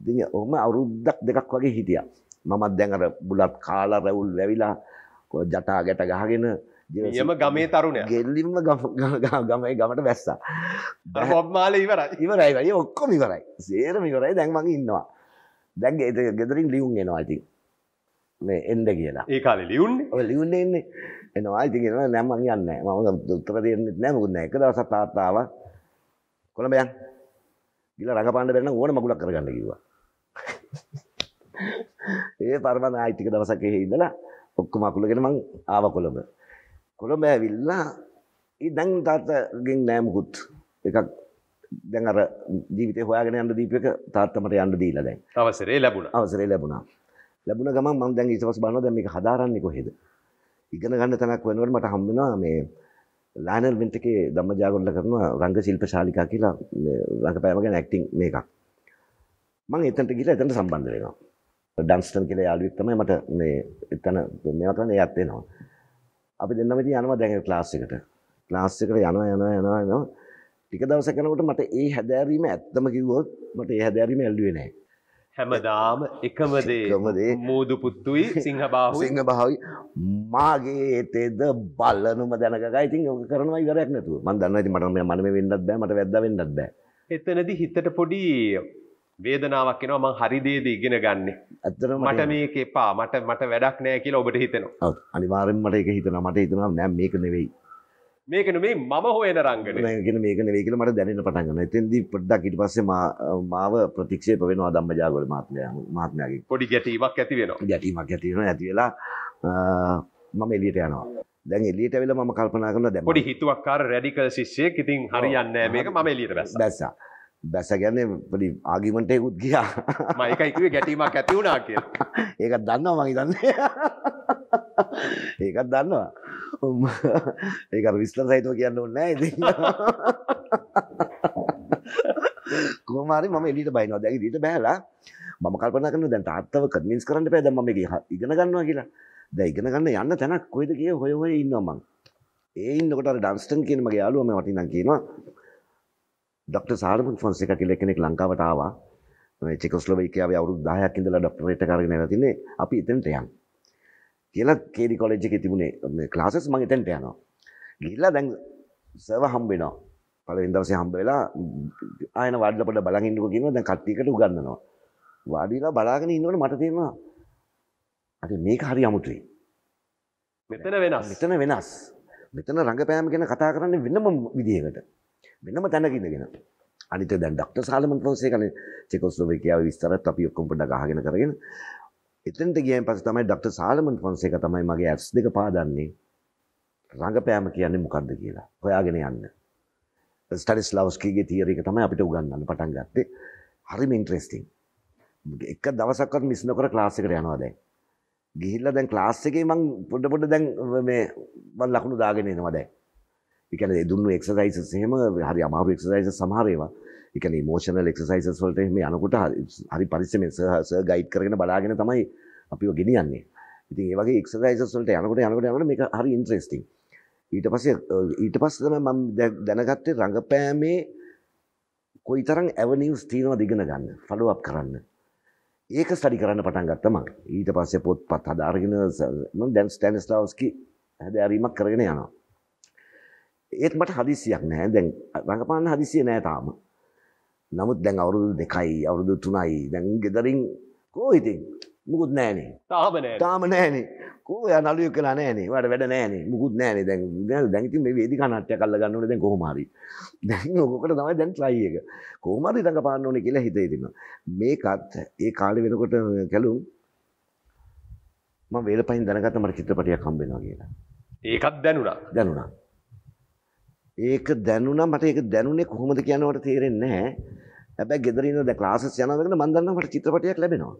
ඉතින් ඔහම අවුරුද්දක් දෙකක් වගේ හිටියා. මමත් දැඟර බුලත් කාල රැවුල් වැවිලා ජටා ගැට ගහගෙන යම ගමේ තරුණ ගෙල්ලිම ගමයි ගමට වැස්සා බොබ්මාල ඉවරයි ඉවරයි වයි ඔක්කොම ඉවරයි සේරම ඉවරයි දැන්මඟ ඉන්නවා දැන් ඒත ගෙදරින් ලියුම් එනවා ඇති මේ එන්ඩ කියලා ඒකාල ලියුන් ලියුන් එන්නේ එනවා ඉති කියෙන නැම යන්න මම දුත්තර දෙන්නේ නැමකුන්න එක දවස තාත්තාව කොළඹයන් ගිල රඟපාන්න බැන්න ඕන මගුලක් කරගන්න කිවා ඒ පරමණ ආයිතික දවසක් එහෙ ඉඳලා ඔක්කොම අකුලගෙන මං ආව කොළඹ. කොළඹ ඇවිල්ලා ඒ දැන් තාත්තගෙන් නෑ මුකුත්. එකක් දැන් අර ජීවිතේ හොයාගෙන යන්න දීප එක තාත්තා මට යන්න දීලා දැන්. අවසරේ ලැබුණා. අවසරේ ලැබුණා. ලැබුණ ගමන් මම දැන් ඊට පස්සේ බලනවා දැන් මේක හදාරන්නේ කොහෙද? ඉගෙන ගන්න තැනක් වෙනකොට මට හම් වෙනවා මේ ලෑනල් වින්ට් එකේ ධම්මජාගොල්ල කරන රංග ශිල්ප ශාලිකා කියලා රංගපෑම ගැන ඇක්ටිං මේකක්. මම එතනට ගිහලා එතනට සම්බන්ධ වෙනවා. ඩන්ස්ටන් කියලා යාළුවෙක් තමයි මට මේ එතන මේවා කරන්න එයාත් එනවා. අපි දෙන්නම ඉතින් යනවා දැන් ක්ලාස් එකට. ක්ලාස් එකට යනවා යනවා යනවා යනවා. ටික දවසක් යනකොට මට ඒ හැදෑරීම ඇත්තම කිව්වොත් මට ඒ හැදෑරීම ඇල්ලුවේ නැහැ. හැමදාම එකම දේ. එකම දේ. මෝදු පුත්තුයි සිංහබාහුයි. සිංහබාහුයි මාගේ තෙද බලනුම දැනගගා. ඉතින් ඔක කරනවා ඉවරයක් නැතුව. මම දන්නවා ඉතින් මට මම වෙන්නත් බෑ මට වැද්දා වෙන්නත් බෑ. එතනදී හිතට පොඩි වේදනාවක් එනවා මං හරි දේද ඉගෙන ගන්න. ඇත්තටම මට මේක එපා. මට මට වැඩක් නැහැ කියලා ඔබට හිතෙනවා. ඔව්. අනිවාර්යෙන්ම මට ඒක හිතෙනවා. මට හිතෙනවා නෑ මේක නෙවෙයි. මේක නෙමෙයි මම හොයන රංගනේ. නෑ කියන මේක නෙවෙයි කියලා මට දැනෙන්න පටන් ගන්නවා. එතෙන්දී පොඩ්ඩක් ඊට පස්සේ මාව ප්‍රතික්ෂේප වෙනවා ධම්මජාගවල මහත්මයා මහත්මයාගේ. පොඩි ගැටීමක් ඇති වෙනවා. ගැටීමක් ඇති වෙනවා. ඇති වෙලා මම එළියට යනවා. දැන් එලියට වෙලා මම කල්පනා කරනවා දැන් පොඩි හිතුවක්කාර රැඩිකල් ශිෂ්‍යෙක් ඉතින් හරියන්නේ නැහැ මේක මම එලියට බැස්සා. බැස්සා. බැස ගැන පඩි ආගිමටයකුත් ගියා මයිකයිකේ ගැටීමක් ඇති වුණා කිය ඒකත් දන්නවා මගේ දන්න ඒකත් දන්නවා ඒක විස්ල සහිතව කියන්න ඔන්න ඇති කොමාරි මම එලිට බයිනවා දැක දීට බෑලා මම කල්පන කරන දැන් තාත්තව කමින්ස් කරන්න පෑ දැම්ම මේ ඉගෙන ගන්නවා කියලා දැ ඉගෙන ගන්න යන්න තැනක් කොයිද කිය හොය හොය ඉන්නවමං ඒ ඉන්නකොට ඩන්ස්ටන් කියනමගේ යාලුවම වටිනම් කියනවා ඩොක්ට. සාරමන් ෆොන්සේක කියලා කෙනෙක් ලංකාවට ආවා. මේ චෙකොස්ලොවේකියාවේ අවුරුදු 10ක් ඉඳලා ඩොක්ටරේට් එක අරගෙන ඉලා තින්නේ අපි එතනට යන්. කියලා කේඩි කොලෙජ් එකේ තිබුණේ මේ ක්ලාසස් මම එතනට යනවා. ගිහිල්ලා දැන් සර්ව හම්බ වෙනවා. පළවෙනි දවසේ හම්බ වෙලා ආයෙන වාඩිලා පොඩ්ඩක් බලන් ඉන්නකෝ කියනවා දැන් කට්ටියකට උගන්වනවා. වාඩිලා බලාගෙන ඉන්නකොට මට තේරෙනවා අද මේක හරි අමුතුයි. මෙතන වෙනස්. මෙතන වෙනස්. මෙතන රඟපෑම ගැන කතා කරන්නේ වෙනම විදිහකට. මෙනම තැනක ඉඳගෙන. අනිත දැන් ඩක්ටර් සාලමන් ෆෝසේ කනේ චෙකොස්ලෝවේකියාව විස්තරත් අපි ඔක්කොම පොඩ්ඩක් අහගෙන කරගෙන එතනට ගියන් පස්සේ තමයි ඩක්ටර් සාලමන් ෆෝන්සේක තමයි මගේ ඇස් දෙක පාදන්නේ රංගපෑම කියන්නේ මොකක්ද කියලා හොයාගෙන යන්න. ස්ටඩිස්ලාවස්කීගේ තියරි එක තමයි අපිට උගන්වන්න පටන් ගත්තේ. හරිම ඉන්ට්‍රෙස්ටිං. එක දවසක්වත් මිස් නොකර ක්ලාස් එකට යනවා දැන්. ගිහිල්ලා දැන් ක්ලාස් එකේ මං පොඩ පොඩ දැන් මේ මම ලකුණු දාගෙන එනවා දැන්. එකන දුන්න එක්සසයිසස් එහෙම හරි අමාරු එක්සසයිස සමහරේවා එකන මෝෂනල් එක්සයිසස් වලට එහෙම යනකොට හරි පරිස්සමෙන් සහස ගයිඩ් කරගෙන බලාගෙන තමයි අපිව ගෙනියන්නේ ඉතින් ඒ වගේ එක්සසයිසස් වලට යනකොට යනකොට යනකොට මේක හරි ඉන්ටරෙස්ටිං ඊට පස්සේ ඊට පස්සේ තමයි මම දැනගත්තේ රංගපෑමේ කොයිතරම් ඇවනිව්ස් තියෙනවද ඉගෙන ගන්න ෆලෝ අප් කරන්න ඒක ස්ටඩි කරන්න පටන් ගත්තා මම ඊට පස්සේ පොත්පත් හදාගෙන මම දැන් ස්ටැනිස්ලාව්ස්කි හැදෑරීමක් කරගෙන යනවා ඒත් මට හදිසියක් නෑ දැන් රඟපාන්න හදිසිය නෑ තාම. නමුත් දැන් අවුරුදු දෙකයි අවුරුදු තුනයි දැන් ගෙදරින් කෝ ඉතින් මුකුත් නෑනේ තාම තාම නෑනේ කෝ යා නළුවෙක් කළා නෑනේ වට වැඩ නෑනේ මුකුත් නෑනේ දැන් දැන් ඉතින් මේ වේදිකා නාට්‍යයක් අල්ල ගන්න ඕනේ දැන් කොහොම හරි දැන් ඔකට තමයි දැන් ට්‍රයි එක කොහොම හරි රඟපාන්න ඕනේ කියලා හිතේ තිබුණා මේකත් ඒ කාලේ වෙනකොට කැලුම් මම වේලපහින් දැනගත්ත මට චිත්‍රපටයක් හම්බ වෙනවා කියලා ඒකත් දැනුණා දැනුණා ඒක දැනුණා මට ඒක දැනුනේ කොහොමද කියන මට තේරෙන්නේ නැහැ. හැබැයි ගෙදර ඉඳලා දැන් ක්ලාසස් යනවා වෙනකන් මම දන්නවා මට චිත්‍රපටයක් ලැබෙනවා.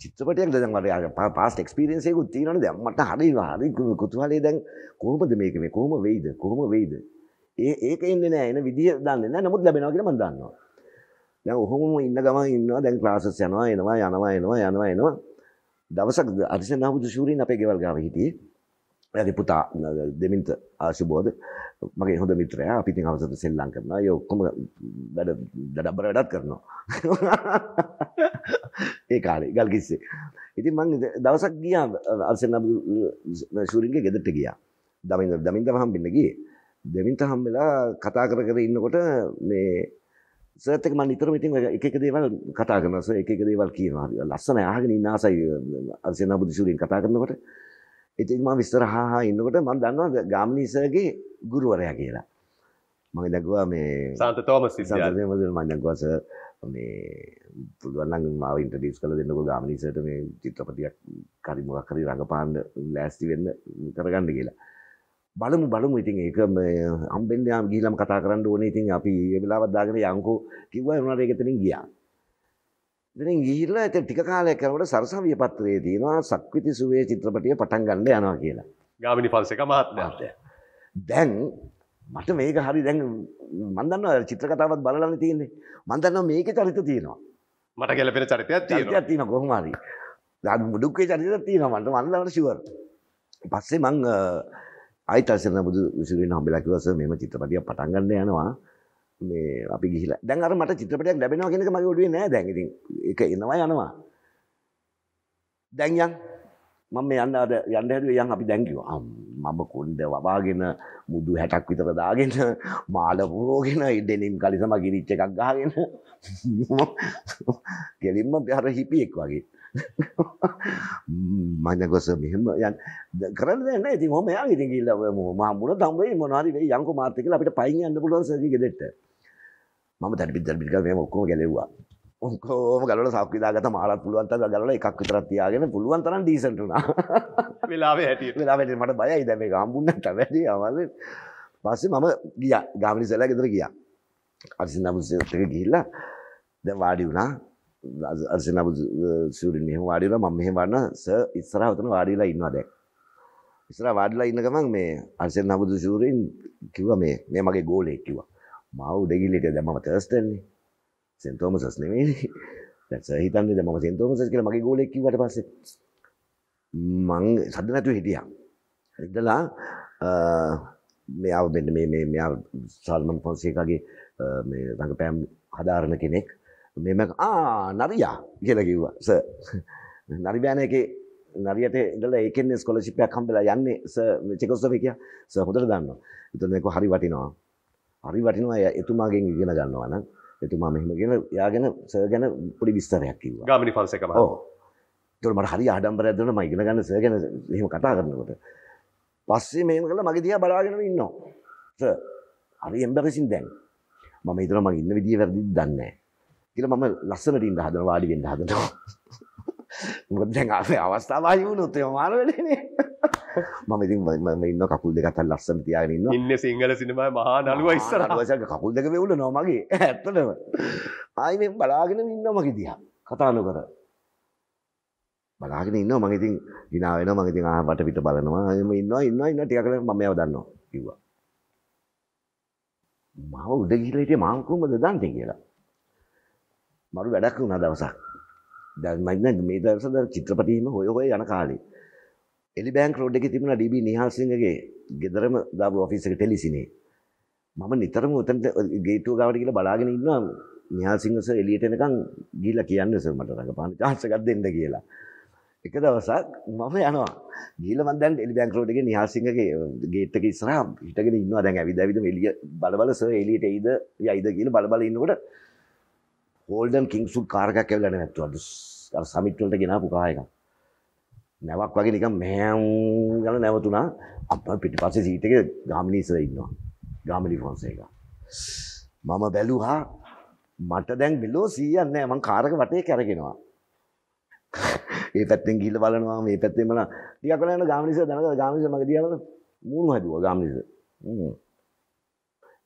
චිත්‍රපටයක් දැන් මට පාස්ට් එක්ස්පීරියන්ස් එකකුත් තියෙනවනේ දැන් මට හරි හරි කුතුහලයේ දැන් කොහොමද මේක මේ කොහොම වෙයිද කොහොම වෙයිද ඒ ඒක එන්නේ නැහැ එන විදිය දන්නේ නැහැ නමුත් ලැබෙනවා කියලා මම දන්නවා දැන් ඔහොම ඉන්න ගමන් ඉන්නවා දැන් ක්ලාසස් යනවා එනවා යනවා එනවා යනවා එනවා දවසක් අරිසන් ආපු දුෂූරින් අපේ ගෙවල් ගාව හිටියේ ඇති පුතා දෙමින්ට ආශුබෝධ මගේ හොඳ මිත්‍රය අපිති අවසට සෙල්ලං කරන යොක්කොම වැඩ දඩබර වැඩත් කරනවා ඒ කාලේ ගල් කිස්සේ ඉති මං දවසක් ගියා අර්සෙන් ශූරින්ගේ ගෙදට ගියා දමින්ද දමින්ද හම් බින්නගිය දෙමින්ට හම්බෙලා කතා කර කර ඉන්නකොට මේ සතක මනිතර ඉතින් එක දේවල් කතා කරනස එක දේවල් කියනවා ලස්සන යාගෙන ඉන්නාසයි අර්සෙන් බුදු ශූරින් කතා කරනකොට ඉතින් මම විස්තර හා හා ඉන්නකොට මම දන්නවා ගාමිණී සර්ගේ ගුරුවරයා කියලා. මම දැක්ුවා මේ සාන්ත තෝමස් ඉස්සරහ මම දැක්ුවා සර් මේ පුළුවන් නම් මාව ඉන්ට්‍රොඩියුස් කරලා දෙන්නකෝ ගාමිණී සර්ට මේ චිත්‍රපටියක් කරි මොකක් හරි රඟපාන්න ලෑස්ති වෙන්න කරගන්න කියලා. බලමු බලමු ඉතින් ඒක හම්බෙන්න යාම ගිහිල්ලාම කතා කරන්න ඕනේ. ඉතින් අපි ඒ වෙලාවත් දාගෙන යන්කෝ කිව්වා එනවා ඒක එතනින් ගියා. ඉතින් ගිහිල්ලා ඉතින් ටික කාලයක් යනකොට සරසවිය පත්‍රයේ තියෙනවා සක්විති සුවේ චිත්‍රපටිය පටන් ගන්න යනවා කියලා. ගාමිණී පන්සේක මහත්මයා. දැන් මට මේක හරි දැන් මම දන්නවා චිත්‍ර කතාවත් බලලානේ තියෙන්නේ. මම දන්නවා මේකේ චරිත තියෙනවා. මට ගැළපෙන චරිතයක් තියෙනවා. චරිතයක් තියෙනවා කොහොම හරි. මුඩුක්කේ චරිතයක් තියෙනවා මට මම දන්නවා ෂුවර්. පස්සේ මං ආයිත් අසරණ බුදු විසුරින් හම්බෙලා කිව්වස මෙහෙම චිත්‍රපටියක් පටන් ගන්න යනවා. මේ අපි ගිහිලා දැන් අර මට චිත්‍රපටයක් ලැබෙනවා කියන එක මගේ ඔළුවේ නෑ දැන් ඉතින් ඒක එනවා යනවා දැන් යන් මම මේ යන්න අර යන්න හැදුවේ යන් අපි දැන් කිව්වා මම කොණ්ඩ වවාගෙන මුදු 60ක් විතර දාගෙන මාල පුරෝගෙන ඩෙනිම් කලිසම ගිරිච් එකක් ගහගෙන කෙලින්ම අර හිපියෙක් වගේ මනකොස මෙහෙම යන් කරන්න දෙන්න ඉතින් හොම යා ඉතින් ගිහිල්ලා මහමුණ තම්බේ මොනවාරි වෙයි යන්කෝ මාත් එක්කලා අපිට පයින් යන්න පුළුවන් සර්ජි ගෙදෙට්ට මම දැඩිපිද්දල් පිළිකල් මේම ඔක්කොම ගැලෙව්වා. ඔක්කොම ගලවලා සාක්කු දාගත්ත මාරත් පුළුවන් තරම් ගලවලා එකක් විතරක් තියාගෙන පුළුවන් තරම් ඩීසන්ට් වුණා. වෙලාවේ හැටියට. වෙලාවේ හැටියට මට බයයි දැන් මේක හම්බුන්නේ නැත්නම් වැඩි අමාරුයි. පස්සේ මම ගියා. ගාමිණී සැලලා ගෙදර ගියා. අරිසින් නබුසෙත් එක ගිහිල්ලා දැන් වාඩි වුණා. අරිසින් නබු සූරින් මෙහෙම වාඩි වුණා මම මෙහෙම වන්න සර් ඉස්සරහ උතන වාඩිලා ඉන්නවා දැන්. ඉස්සරහ වාඩිලා ඉන්න ගමන් මේ අරිසින් නබු සූරින් කිව්වා මේ මේ මගේ ගෝලේ කිව්වා. මාව උඩගිල්ලට දැම තර්ස්ටන්නේ සෙන්තෝම සස් නෙවේ හිතන්න දම සෙන්තෝම සස් කියල මගේ ගෝලෙක්කිවට පස්ස මං සද නැතුව හිටියා එදලා මෙයාව බෙන්න්න මේ මෙයා සල්මන් පොන්සේකගේ රඟ පෑම් හදාරණ කෙනෙක් මෙම නරයා කියලකිව්වා ස නරිබෑන එක නරියට ඉඳල ඒකෙන් ස්කොලශිපයක් කම්බෙලා යන්නේ චෙකොස්සව කිය ස හොඳර දන්න ඉතනෙක හරි වටිනවා හරි වටිනවා එතුමාගෙන් ඉගෙන ගන්නවා නම් එතුමා මෙහෙම කියලා යාගෙන සර් ගැන පොඩි විස්තරයක් කිව්වා. ගාමිණි ෆල්සේකම. ඔව්. ඒතකොට මට හරි ආඩම්බරයක් දුන්නා මම ඉගෙන ගන්න සර් ගැන එහෙම කතා කරනකොට. පස්සේ මෙහෙම කළා මගේ දිහා බලාගෙනම ඉන්නවා. සර් හරි එම්බරසින් දැන්. මම හිතනවා මම ඉන්න විදිය වැරදිද දන්නේ නැහැ. කියලා මම ලස්සනට ඉඳ හදනවා වාඩි වෙන්න හදනවා. මොකද දැන් ආවේ අවස්ථාව ආයි වුණොත් ඒ මාර වෙලේනේ. මම ඉතින් මම ඉන්න කකුල් දෙකත් ලස්සන තියාගෙන ඉන්නවා. ඉන්නේ සිංහල සිනමාවේ මහා නළුවා ඉස්සරහ. නළුවාසක කකුල් දෙක වේවුලනවා මගේ. ඇත්තටම. ආයි මේ බලාගෙන ඉන්නවා මගේ දිහා. කතා නොකර. බලාගෙන ඉන්නවා මම ඉතින් hina වෙනවා මම ඉතින් ආ වට පිට බලනවා. මම ඉන්නවා ඉන්නවා ඉන්නවා ටිකක් මම මේව දන්නවා කිව්වා. මම උඩ ගිහිල්ලා හිටියේ මම කොහොමද දන්නේ කියලා. මරු වැඩක් වුණා දවසක්. දැන් මම මේ දවසද චිත්‍රපටීම හොය හොය යන කාලේ. එලිබෑන් රෝඩ් එක තිබුණ ඩිබි නිහල්සිංහගේ ගෙදරම දාපු ඔෆිස් එක ටෙලිසිනේ මම නිතරම උතනට ගේටුව ගාවට කියලා බලාගෙන ඉන්නවා නිහල්සිංහ සර් එළියට එනකන් ගිහිල්ලා කියන්න සර් මට රඟපාන chance එකක් දෙන්න කියලා එක දවසක් මම යනවා ගිහිල්ලා මම දැන් එලිබෑන් රෝඩ් එකේ නිහල්සිංහගේ ගේට් එක ඉස්සරහා හිටගෙන ඉන්නවා දැන් ඇවිද ඇවිද එළිය බල බල සර් එළියට එයිද යයිද කියලා බල බල ඉන්නකොට හෝල්ඩන් කිංසුල් කාර් එකක් ඇවිල්ලා නැවතුවලු අර සමිට් වලට ගෙනාපු කාර් එකක් නැවක් වගේ නිකම් මෑම් ගල නැවතුණා අප පිටිපස්සේ සීට් එකේ ගාමිණී ඉස්සර ඉන්නවා ගාමිණී ෆොන්සේකා මම බැලුවා මට දැන් බිලෝ 100ක් නෑ මං කාරක වටේ කරගෙනවා ඒ පැත්තෙන් ගිහිල්ලා බලනවා මේ පැත්තෙන් බලන ටිකක් වෙලා යන ගාමිණීස දැනගා ගාමිණීස මගේ දිහා බලන මූණ හදුවා ගාමිණීස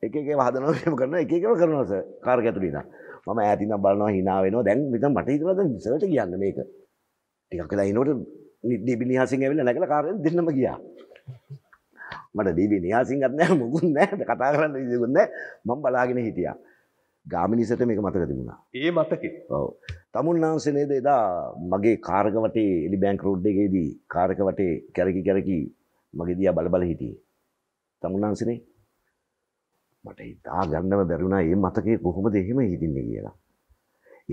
එක එක ඒවා හදනවා එහෙම කරනවා එක එක ඒවා කරනවා සර් කාර් එක ඇතුළේ ඉඳන් මම ඈතින් බලනවා hina වෙනවා දැන් මෙතන මට හිතනවා දැන් ඉස්සරට කියන්න මේක ටිකක් වෙලා ඉනකොට ඩීබි නිහසින් ඇවිල්ලා නැගලා කාරෙන් දෙන්නම ගියා. මට ඩීබි නිහසින්වත් නැහැ මොකුත් නැහැ කතා කරන්න විදිහකුත් නැහැ මම බලාගෙන හිටියා. ගාමිනිසට මේක මතක තිබුණා. ඒ මතකේ. ඔව්. තමුන්නාංශේ නේද එදා මගේ කාර්ක වටේ එලි බැංක් රෝඩ් එකේදී කාර්ක වටේ කැරකි කැරකි මගේ දිහා බල බල හිටියේ. තමුන්නාංශනේ මට හිතා ගන්නම බැරි වුණා මේ මතකේ කොහොමද එහෙම හිටින්නේ කියලා.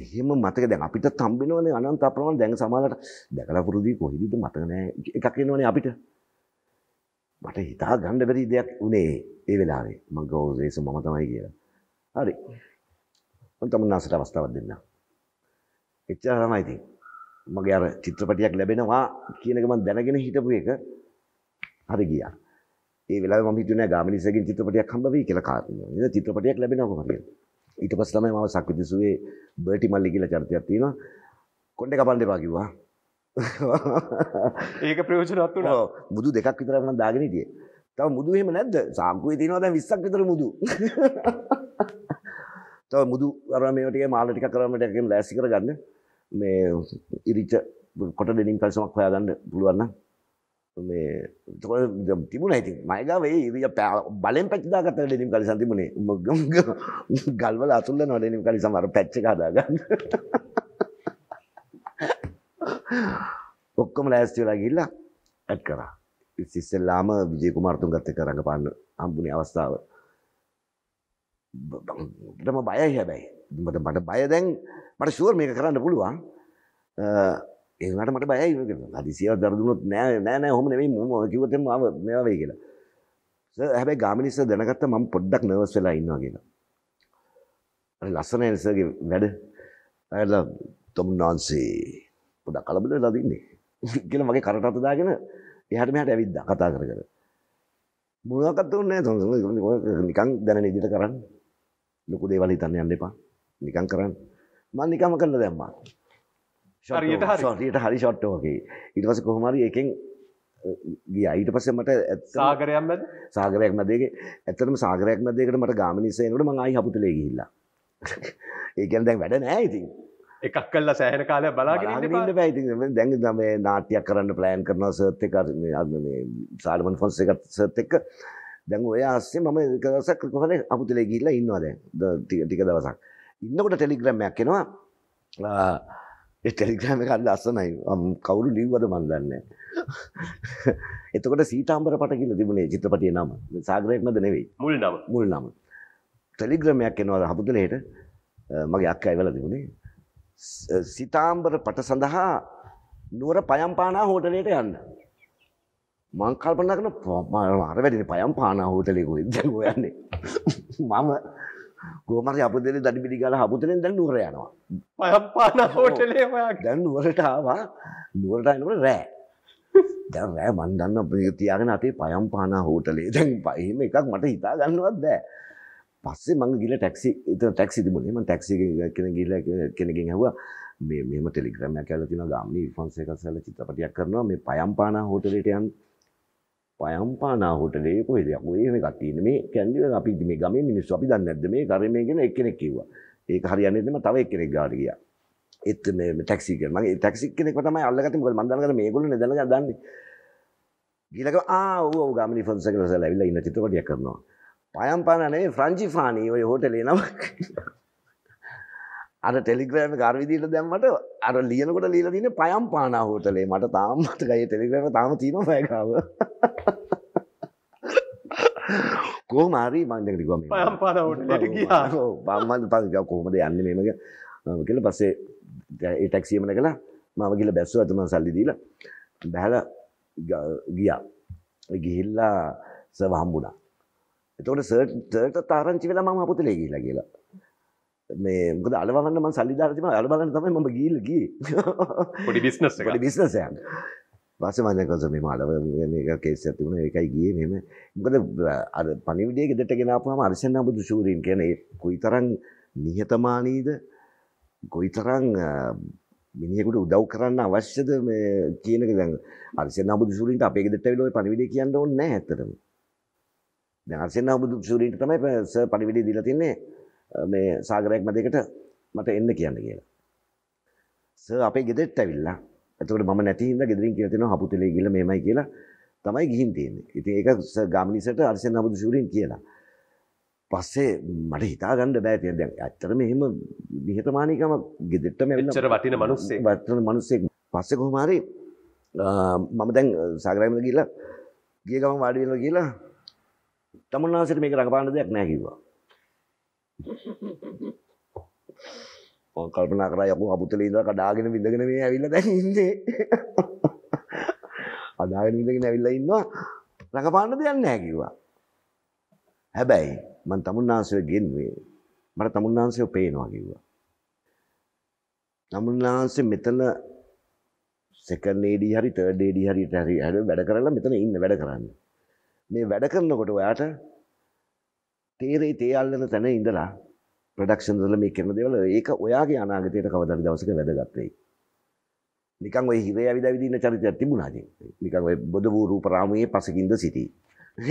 එහෙම මතක දැන් අපිට තම්බෙනවනේ අනන්ත අප්‍රමාණ දැන් සමාලට දැකලා පුරුදුයි කොහෙදද මතක නෑ එකක් එනවනේ අපිට මට හිතා ගන්න බැරි දෙයක් උනේ ඒ වෙලාවේ මම ගෝසේස මම තමයි කියලා හරි මම තමන්නාසට අවස්ථාවක් දෙන්න එච්චර තමයි ඉතින් මගේ අර චිත්‍රපටියක් ලැබෙනවා කියන එක මම දැනගෙන හිටපු එක හරි ගියා ඒ වෙලාවේ මම හිතුවේ නෑ ගාමිණී සගෙන් චිත්‍රපටියක් හම්බ වෙයි කියලා කාරණා. ඉතින් චිත්‍රපටියක් ලැබෙනවා කොහොමද කියලා. ඊට පස්සේ තමයි මම සක්විතිසුවේ බර්ටි මල්ලි කියලා චරිතයක් තියෙනවා. කොණ්ඩේ කපන්න එපා කිව්වා. ඒක ප්‍රයෝජනවත් වුණා. ඔව් මුදු දෙකක් විතර මම දාගෙන හිටියේ. තව මුදු එහෙම නැද්ද? සාක්කුවේ තියෙනවා දැන් 20ක් විතර මුදු. තව මුදු අර මේව ටික මාළ ටික කරාම ටිකක් ලෑස්ති කරගන්න. මේ ඉරිච්ච කොට දෙනින් කල්සමක් හොයාගන්න පුළුවන් නම් මේ තොට තිබුණ ඇති මයගාවේ ඒ බලෙන් පැච්දා කතට ඩෙනම් කලිසන් තිබුණේ ගල්වල අතුල්ල නොඩනම් කලි සමර පැච්ච කදාගන්න ඔක්කොම ලෑස්තිවලා ගිල්ලා ඇත් කරා ඉස්සෙල්ලාම විජයකු මාර්තුන් ගත්ත කරඟ පාන්න අම්බුණේ අවස්ථාව ටම බය හැබැයි මට මට බය දැන් මට ශුවර් මේක කරන්න පුළුවන් ඒවට මට බයයි හදිසිය දරදුනොත් නෑ නෑනෑ හොම නෙවෙයි මම කිවතම ආව මෙයා වෙයි කියලා. හැබැයි ගාමිණිස දැනගත්ත මම පොඩ්ඩක් නර්වස් වෙලා ඉන්නවා කියලා. අර ලස්සනයි නිසගේ වැඩ. අයලා තොම්නාන්සේ පොඩක් කලබල වෙලා දින්නේ. කියලා මගේ කරට අත දාගෙන එහාට මෙහාට ඇවිද්දා කතා කර කර. මොනවාක්වත් උන්නේ නෑ නිකන් දැනෙන විදිහට කරන්න. ලොකු දේවල් හිතන්න යන්න එපා. නිකන් කරන්න. මම නිකන්ම කරන්න දැම්මා. රියට හරි ෂොට්ටෝගේ ඉටවස කොහමරි එකෙන් ගිය අයිට පස්ස මට ඇත් සාගරයක් මැද සාගරයක් මදේ ඇතම සාගරයක් මදකට මට ගාමනිසයනට ම අයි හපුතුලේ ගහිල්ලා ඒකැන් දැන් වැඩ නෑ ඉතින් එකක් කල්ල සෑහන කාලය බලාගන්න පැති දැන් දම නාට්‍යයක් කරන්න ප්ලෑන් කරන සර්ත කර සාල්මන් ෆොන්ස එකත් සර්ත එක්ක දැන් ඔය අස්සේ මම දසක් කොහන අපපුතුලේ ගිල්ලා ඉන්නවා දැන් ටික දවසක් ඉන්නකොට ටෙලිග්‍රම්මයක් කෙනවා ටෙලිග්‍රම එකල් ලස්සනයි කවුරු ලිව්වද මන්දන්න එතකට සීතාම්බර පටකිල තිබුණේ චිත්‍රපටිය නම සාග්‍රයක්මද නෙවෙයි මුල් නම මුල් නම ටෙලිග්‍රමයක් එනවාද හපුදලට මගේ අක්ක ඇවල තිබුණේ සිතාම්බර පට සඳහා නුවර පයම්පානා හෝටලයට යන්න මංකල්පන කන පමාර වැඩින පයම්පානා හෝටලෙකු ඉද ඔයන්නේ මම ගෝමර අපදල දඩි පිඩි ගල හපුතලෙන් දැන් නුවර යනවා පයප්පාන හෝටලේ දැන් නුවරට ආවා නුවරට එනකොට රෑ දැන් රෑ මන් දන්න ප්‍රතියාගෙන අපේ පයම් පානා හෝටලේ දැන් පයම එකක් මට හිතා ගන්නවත් බෑ පස්සේ මං ගිල ටැක්සි එතන ටැක්සි තිබුණේ මං ටැක්සි කෙනෙක් ගිහලා කෙනෙක්ගෙන් ඇහුවා මේ මෙහෙම ටෙලිග්‍රෑම් එකක් ඇවිල්ලා තියෙනවා ගාම්නි විෆන්ස් එකක් සැල චිත්‍රපටයක් කරනවා මේ පයම් පානා හෝටලේට යන්න පයම්පානා හොටලේ කොහෙද යකෝ එහෙම එකක් තියෙන මේ කැන්ඩි වල අපි මේ ගමේ මිනිස්සු අපි දන්නේ නැද්ද මේ කරේ මේ කියන එක්කෙනෙක් කිව්වා ඒක හරියන්නේ නැද්ද මම තව එක්කෙනෙක් ගාවට ගියා එත් මේ ටැක්සි කරන මගේ ටැක්සි කෙනෙක්ව තමයි අල්ලගත්තේ මොකද මම දන්නකම මේගොල්ලෝ නෙදන්න දන්නේ ගිලක ආ ඔව් ඔව් ගාමිණී ෆොන්සේක රසලා ඇවිල්ලා ඉන්න චිත්‍රපටියක් කරනවා පයම්පානා නෙවෙයි ෆ්‍රැන්චි ෆානි ඔය හොටලේ නමක් අර ටෙලිග්‍රෑම ගර්විදිීට දැම්මට අර ලියනකොට ලීල තින පයම් පානා හෝටලේ මට තාමට ගයි ටෙලිග්‍රම තාම තිීන පැකාව කෝ මාරී මන්දකරිකම බම්මන් පග කෝමද යන්න මේමක කියල පස්සේ ටැක්සියමන කලා මම කියල බැස්සු ඇතුම සල්ලි දීල බැහල ගියා ගිහිල්ලා සවහම්බුණා එතට සර්ට තරංචි වෙලා මම අපපුතලේ ගිලා කියලා මේ මොකද අලවන්න මන් සල්ලි දාලා තිබුණා අලබලන්න තමයි මම ගිහිල්ලා ගියේ පොඩි බිස්නස් එකක් පොඩි බිස්නස් එකක් ඊපස්සේ මම දැන් කොහොමද මේ මාළව මේක කේස් එකක් තිබුණා ඒකයි ගියේ මෙහෙම මොකද අර පණිවිඩයේ ගෙදරට ගෙනාපුවාම අරිසෙන් නබුදු ෂූරින් කියන්නේ කොයිතරම් නිහතමානීද කොයිතරම් මිනිහෙකුට උදව් කරන්න අවශ්‍යද මේ කියන එක දැන් අරිසෙන් නබුදු ෂූරින්ට අපේ ගෙදරට ඇවිල්ලා ওই පණිවිඩය කියන්න ඕනේ නැහැ ඇත්තටම දැන් අරිසෙන් නබුදු ෂූරින්ට තමයි සර් පණිවිඩය දීලා තින්නේ මේ සාගරයක් මැදකට මට එන්න කියන්න කියලා. සර් අපේ ගෙදරට ඇවිල්ලා එතකොට මම නැති හින්දා ගෙදරින් කියලා තියෙනවා හපුතලේ ගිහලා මෙහෙමයි කියලා තමයි ගිහින් තියෙන්නේ. ඉතින් ඒක සර් ගාමිනිසට අරිසෙන් හමුදු ශූරින් කියලා. පස්සේ මට හිතා ගන්න බෑ තියෙන දැන් ඇත්තටම එහෙම නිහතමානීකම ගෙදරටම ඇවිල්ලා එච්චර වටින මිනිස්සෙක් වටින මිනිස්සෙක් පස්සේ කොහොම හරි මම දැන් සාගරයමද ගිහලා ගිය ගමන් වාඩි වෙනවා කියලා තමුන්නාසයට මේක රඟපාන්න දෙයක් නැහැ කිව්වා. මම කල්පනා කරා යකෝ අබුතලේ ඉඳලා කඩාගෙන විඳගෙන මේ ඇවිල්ලා දැන් ඉන්නේ. අදාගෙන විඳගෙන ඇවිල්ලා ඉන්නවා. රඟපාන්න දෙයක් නැහැ කිව්වා. හැබැයි මම තමුන්නාන්සය ගෙන්නුවේ. මට තමුන්නාන්සය පේනවා කිව්වා. තමුන්නාන්සය මෙතන සෙකන්ඩ් ලේඩි හරි තර්ඩ් ලේඩි හරි හරි වැඩ කරලා මෙතන ඉන්න වැඩ කරන්න. මේ වැඩ කරනකොට ඔයාට තේරේ තේ අල්ලන තැන ඉඳලා ප්‍රඩක්ෂන් වල මේ කරන දේවල් ඒක ඔයාගේ අනාගතයට කවදාද දවසක වැදගත් වෙයි. නිකන් ඔය හිරේ ඇවිද ඇවිද ඉන්න චරිතයක් තිබුණාද? නිකන් ඔය බොද වූ රූපරාමයේ පසකින්ද සිටි.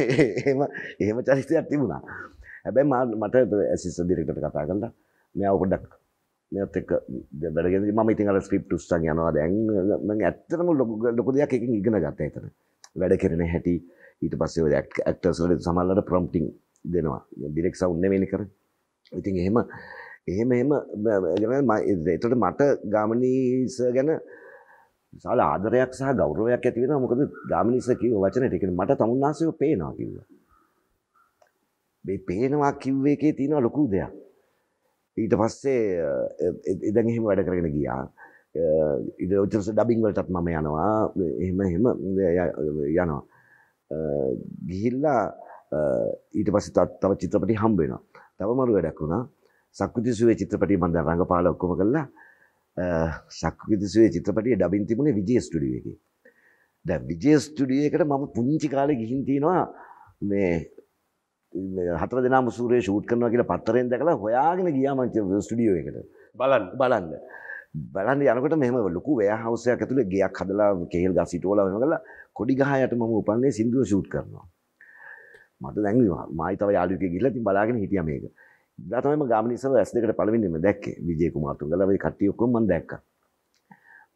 එහෙම එහෙම චරිතයක් තිබුණා. හැබැයි මට ඇසිස්ටන්ට් ඩිරෙක්ටර් කතා කළා. මෙයා පොඩ්ඩක් මෙත් එක්ක වැඩගෙන මම ඉතින් අර ස්ක්‍රිප්ට් උස්සන් යනවා දැන් මම ඇත්තටම ලොකු දෙයක් එකකින් ඉගෙන ගත්තා එතන. වැඩ කරන හැටි ඊට පස්සේ ඔය ඇක්ටර්ස්ලට සමහරවිට ප්‍රොම්ප්ටින් දෙනවා ඩිරෙක් සවුන් නෙමෙයිනේ කරන්නේ ඉතින් එහෙම එහෙම එහෙම එතකොට මට ගාමිණීස ගැන විශාල ආදරයක් සහ ගෞරවයක් ඇති වෙනවා මොකද ගාමිණීස කිව්ව වචන ටික මට තමුන්නාසයව පේනවා කිව්වා මේ පේනවා කිව්ව එකේ තියෙන ලොකු දෙයක් ඊට පස්සේ ඉතින් එහෙම වැඩ කරගෙන ගියා ඉතින් ඔච්චර ඩබින් වලටත් මම යනවා එහෙම එහෙම යනවා ගිහිල්ලා ඊට පස්සේ තව චිත්‍රපටි හම්බ වෙනවා. තව මරු වැඩක් වුණා. සක්විතිසුවේ චිත්‍රපටිය මම දැන් රංගපාලා ඔක්කොම කළා. සක්විතිසුවේ චිත්‍රපටිය ඩබින් තිබුණේ විජේ ස්ටුඩියෝ එකේ. දැන් විජේ ස්ටුඩියෝ එකට මම පුංචි කාලේ ගිහින් තිනවා මේ හතර දෙනාම සූරේ ෂූට් කරනවා කියලා පත්තරෙන් දැකලා හොයාගෙන ගියා මම ස්ටුඩියෝ එකට. බලන්න බලන්න. බලන්න යනකොට මෙහෙම ලොකු වෙයාහවුස් එකක් ඇතුලේ ගයක් හදලා කේල් ගස් හිටවලා මෙහෙම කරලා කොඩි ගහ යට මම උපන්නේ සින්දුව ෂූට් කරනවා. මට දැන් මයි තව යාලුකෙ ගිහිල්ලා ඉතින් බලාගෙන හිටියා මේක. ඉතින් තමයි මම ගාමිණී ඉස්සර S2කට පළවෙනිම දැක්කේ විජේ කුමාරතුංගල ඔය කට්ටිය ඔක්කොම මම දැක්කා.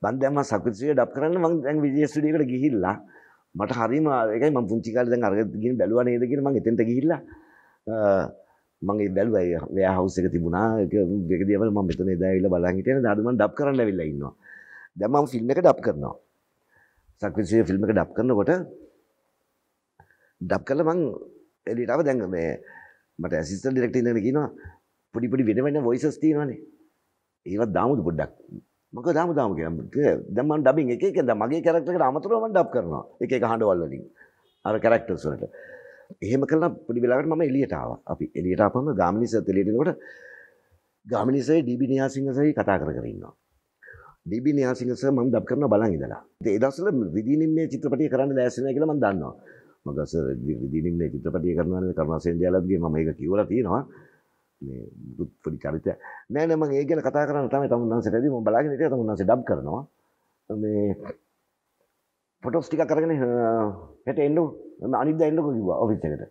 මම දැන් මම සකුත්සිය ඩබ් කරන්න මම දැන් විජේ ස්ටුඩියෝ එකට ගිහිල්ලා මට හරිම ඒකයි මම පුංචි කාලේ දැන් අරගෙන බැලුවා නේද කියලා මම එතෙන්ට ගිහිල්ලා මම ඒ බැලුවා ඒ වෙයා හවුස් එක තිබුණා ඒක ඒක දේවල් මම මෙතන එදා ඇවිල්ලා බලන් හිටියනේ දාද මම ඩබ් කරන්න ඇවිල්ලා ඉන්නවා දැන් මම ෆිල්ම් එක ඩබ් කරනවා සක්විසිය ෆිල්ම් එක ඩබ් කරනකොට ඩක් කල මං එලිටාව දැන් මේ මට ඇසිස්ට ඩෙක්ට ඉඳගෙන කියනවා පොඩිපොඩි වෙන වෙන වොයිසස් තියෙනවානේ ඒවත් දාමුද පොඩ්ඩක් මක දාමු දාමු කියලා දැන් මම ඩබින් එක එක දැන් මගේ කැරක්ටර් එකට අමතරව මම ඩබ් කරනවා එක එක හඬවල් වලින් අර කැරක්ටර්ස් වලට එහෙම කළා පොඩි වෙලාවකට මම එළියට ආවා අපි එළියට ආපම ගාමිණී සර් එළියට එනකොට Gamini sir DB Niyasinghe sir කතා කර කර ඉන්නවා ඩීබී නියාසිංහ සර් මම ඩබ් කරනවා බලන් ඉඳලා ඒ දවස්වල රිදී නිම්නේ චිත්‍රපටිය කරන්න දැසෙනවා කියලා මම දන්නවා මගස දිනිම්න චිත්‍රපටිය කරනවන කරනසෙන් ජයලත්ගේ ම එක කිවල තියෙනවා පුඩි චරිත නෑනම ඒ ගැන කතා කරන තම තමුන්ස ැදීම බලාගෙන ට තමුන්ස ඩක් කරනවා මේ පොටොස් ටික කරගෙන හැට එන්නු අනිද එන්නක කිවා ඔෆිස් එකට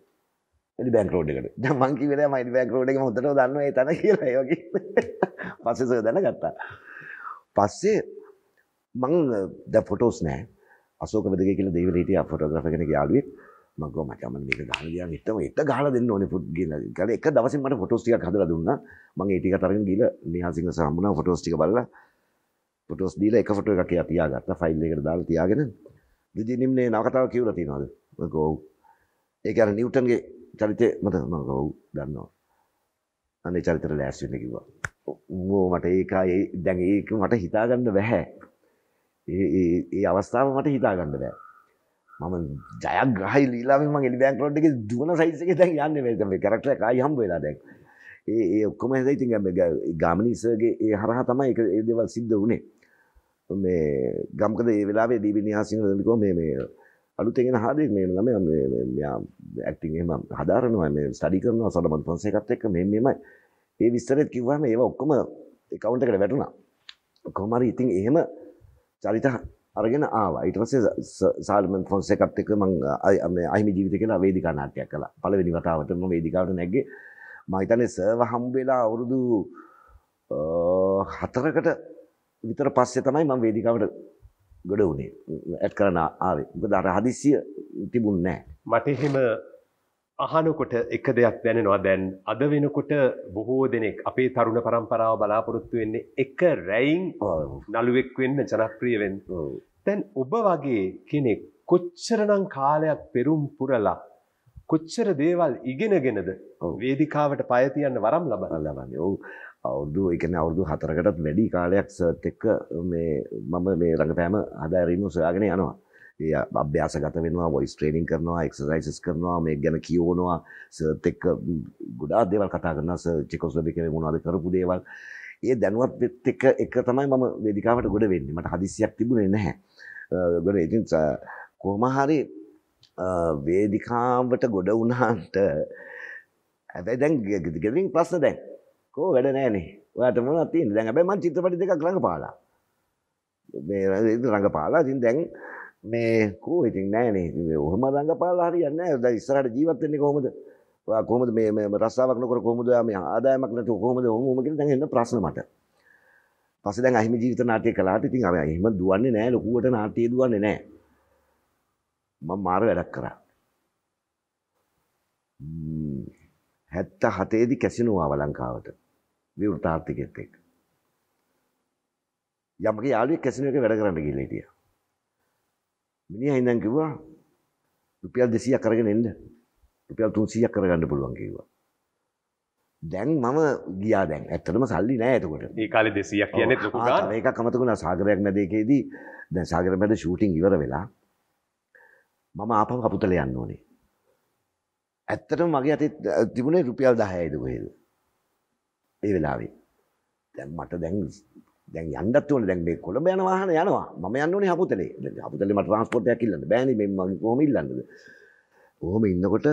එඩි බැක් රෝඩ් එකට මංකි වෙලා මයි බැක් රෝඩ් එක හොඳට දන්නවා ඒ තන කියලා ඒ වගේ පස්සේ දැනගත්තා පස්සේ මං ද ෆොටෝස් නෑ අසෝකවදගේ කියල දෙවලට ෆොටග්‍රහ කෙන යාලුවේ මගෝ මචමන් මේක ගහන ගියා හිටම එක ගහලා දෙන්න ඕනේ ෆුට් කියලා. ඒකල එක දවසින් මට ෆොටෝස් ටිකක් හදලා දුන්නා. මම ඒ ටික අරගෙන ගිහලා නිහාසිංහ සහ හම්බුණා ෆොටෝස් ටික බලලා ෆොටෝස් දීලා එක ෆොටෝ එකක් එයා තියාගත්තා. ෆයිල් එකට දාලා තියාගෙන විජිනිම් නේ නවකතාව කියවලා තියනවාද? මගෝ ඒක අර නිව්ටන්ගේ චරිතේ මට මගෝ දන්නවා. අනේ චරිතේ ලෑස්ති වෙන්න කිව්වා. ඕ මට ඒකයි දැන් ඒක මට හිතාගන්න බැහැ. ඒ අවස්ථාව මට හිතාගන්න බෑ මම ජයක් ගහයි ලීලාම එලි බෑක් ලොඩ් එක දුවන සයිසක දැන් යන්න වෙ කරක්ට කායි හම්බ වෙලා දැක් ඒ ඒ ඔක්කොම හැද ඉතින් ගාමනිසගේ ඒ හරහා තමයි එක ඒ දේවල් සිද්ධ වුණේ මේ ගම්කද ඒ වෙලාවේ දීබිනිහාසින දනිකෝ මේ මේ අලුතෙන් හදෙක් මේ ළම ඇක්ටිං එම හදාරනවා මේ ස්ටඩි කරනවා සොලමන් පොන්සේකත් එක්ක මේ මෙමයි ඒ විස්තරෙත් කිව්වම ඒවා ඔක්කොම එකවුන්ට් එකට වැටුණා කොහොම හරි ඉතින් එහෙම චරිත අරගෙන ආවා ඊට පස්සේ සාල්මන් ෆොන්සේකත් එක්ක මම අහිමි ජීවිතය කියලා වේදිකා නාට්‍යයක් කළා පළවෙනි වතාවට මම වේදිකාවට නැග්ගේ මම හිතන්නේ සර්ව හම්බ වෙලා අවුරුදු 4කට විතර පස්සේ තමයි මම වේදිකාවට ගොඩ වුණේ ඇඩ් කරන්න ආවේ මොකද අර හදිස්සිය තිබුණ නැහැ මට එහෙම අහනකොට එක දෙයක් දැනෙනවා දැන් අද වෙනකොට බොහෝ දෙනෙක් අපේ තරුණ පරම්පරාව බලාපොරොත්තු වෙන්නේ එක රැයින් නළුවෙක් වෙන්න ජනප්‍රිය වෙන්න. දැන් ඔබ වගේ කෙනෙක් කොච්චරනම් කාලයක් පෙරුම් පුරලා කොච්චර දේවල් ඉගෙනගෙනද වේදිකාවට පය තියන්න වරම් ලබන ලබන්නේ. ඔව්. අවුරුදු ඒ කියන්නේ අවුරුදු 4කටත් වැඩි කාලයක් සර්ත් එක්ක මේ මම මේ රඟපෑම හදාරීම සොයාගෙන යනවා. ඒ අභ්‍යාසගත වෙනවා වොයිස් ට්‍රේනින් කරනවා එක්සර්සයිසස් කරනවා මේ ගැන කියවනවා සර්ත් එක්ක ගොඩාක් දේවල් කතා කරනවා සර් චෙකොස්ලොවේකියාවේ මොනවද කරපු දේවල් ඒ දැනුවත් වෙත් එක්ක එක තමයි මම වේදිකාවට ගොඩ වෙන්නේ මට හදිසියක් තිබුණේ නැහැ ගොඩ ඉතින් කොහොම හරි වේදිකාවට ගොඩ වුණාට හැබැයි දැන් ගෙදරින් ප්‍රශ්න දැන් කෝ වැඩ නෑනේ ඔයාට මොනවද තියෙන්නේ දැන් හැබැයි මම චිත්‍රපටි දෙකක් රඟපාලා මේ රඟපාලා ඉතින් දැන් මේ කෝ ඉතින් නෑනේ ඔහම රඟපාලා හරියන්නේ නැහැ. දැන් ඉස්සරහට ජීවත් වෙන්නේ කොහොමද? ඔයා කොහොමද මේ මේ රස්සාවක් නොකර කොහොමද ඔයා මේ ආදායමක් නැතුව කොහොමද ඔහොම ඔහොම කියලා දැන් එන්න ප්‍රශ්න මට. පස්සේ දැන් අහිමි ජීවිත නාට්‍ය කළාට ඉතින් අර එහෙම දුවන්නේ නැහැ ලොකුවට නාට්‍ය දුවන්නේ නැහැ. මම මාර වැඩක් කරා. හැත්ත හතේදි කැසිනෝවා ලංකාවට විවෘතාර්ථිකෙත් එක්ක. යමක යාළුවෙක් කැසිනෝ එක වැඩ කරන්න ගිහලා හිටියා. මිනිහා ඉඳන් කිව්වා රුපියල් 200ක් අරගෙන එන්න. රුපියල් 300ක් කරගන්න පුළුවන් කිව්වා. දැන් මම ගියා දැන් ඇත්තටම සල්ලි නෑ එතකොට. ඒ කාලේ 200ක් කියන්නේ ලොකු ගාන. ඒක අමතක වුණා සාගරයක් මැද එකේදී දැන් සාගර මැද ෂූටින් ඉවර වෙලා මම ආපහු කපුතල යන්න ඕනේ. ඇත්තටම මගේ අතේ තිබුණේ රුපියල් 10යි දුකේද. ඒ වෙලාවේ. දැන් මට දැන් දැන් යන්නත් ඕන දැන් මේ කොළඹ යන වාහන යනවා මම යන්න ඕනේ හපුතලේ දැන් හපුතලේ මට ට්‍රාන්ස්පෝට් එකක් ඉල්ලන්න බෑනේ මේ මම කොහොම ඉල්ලන්නද කොහොම ඉන්නකොට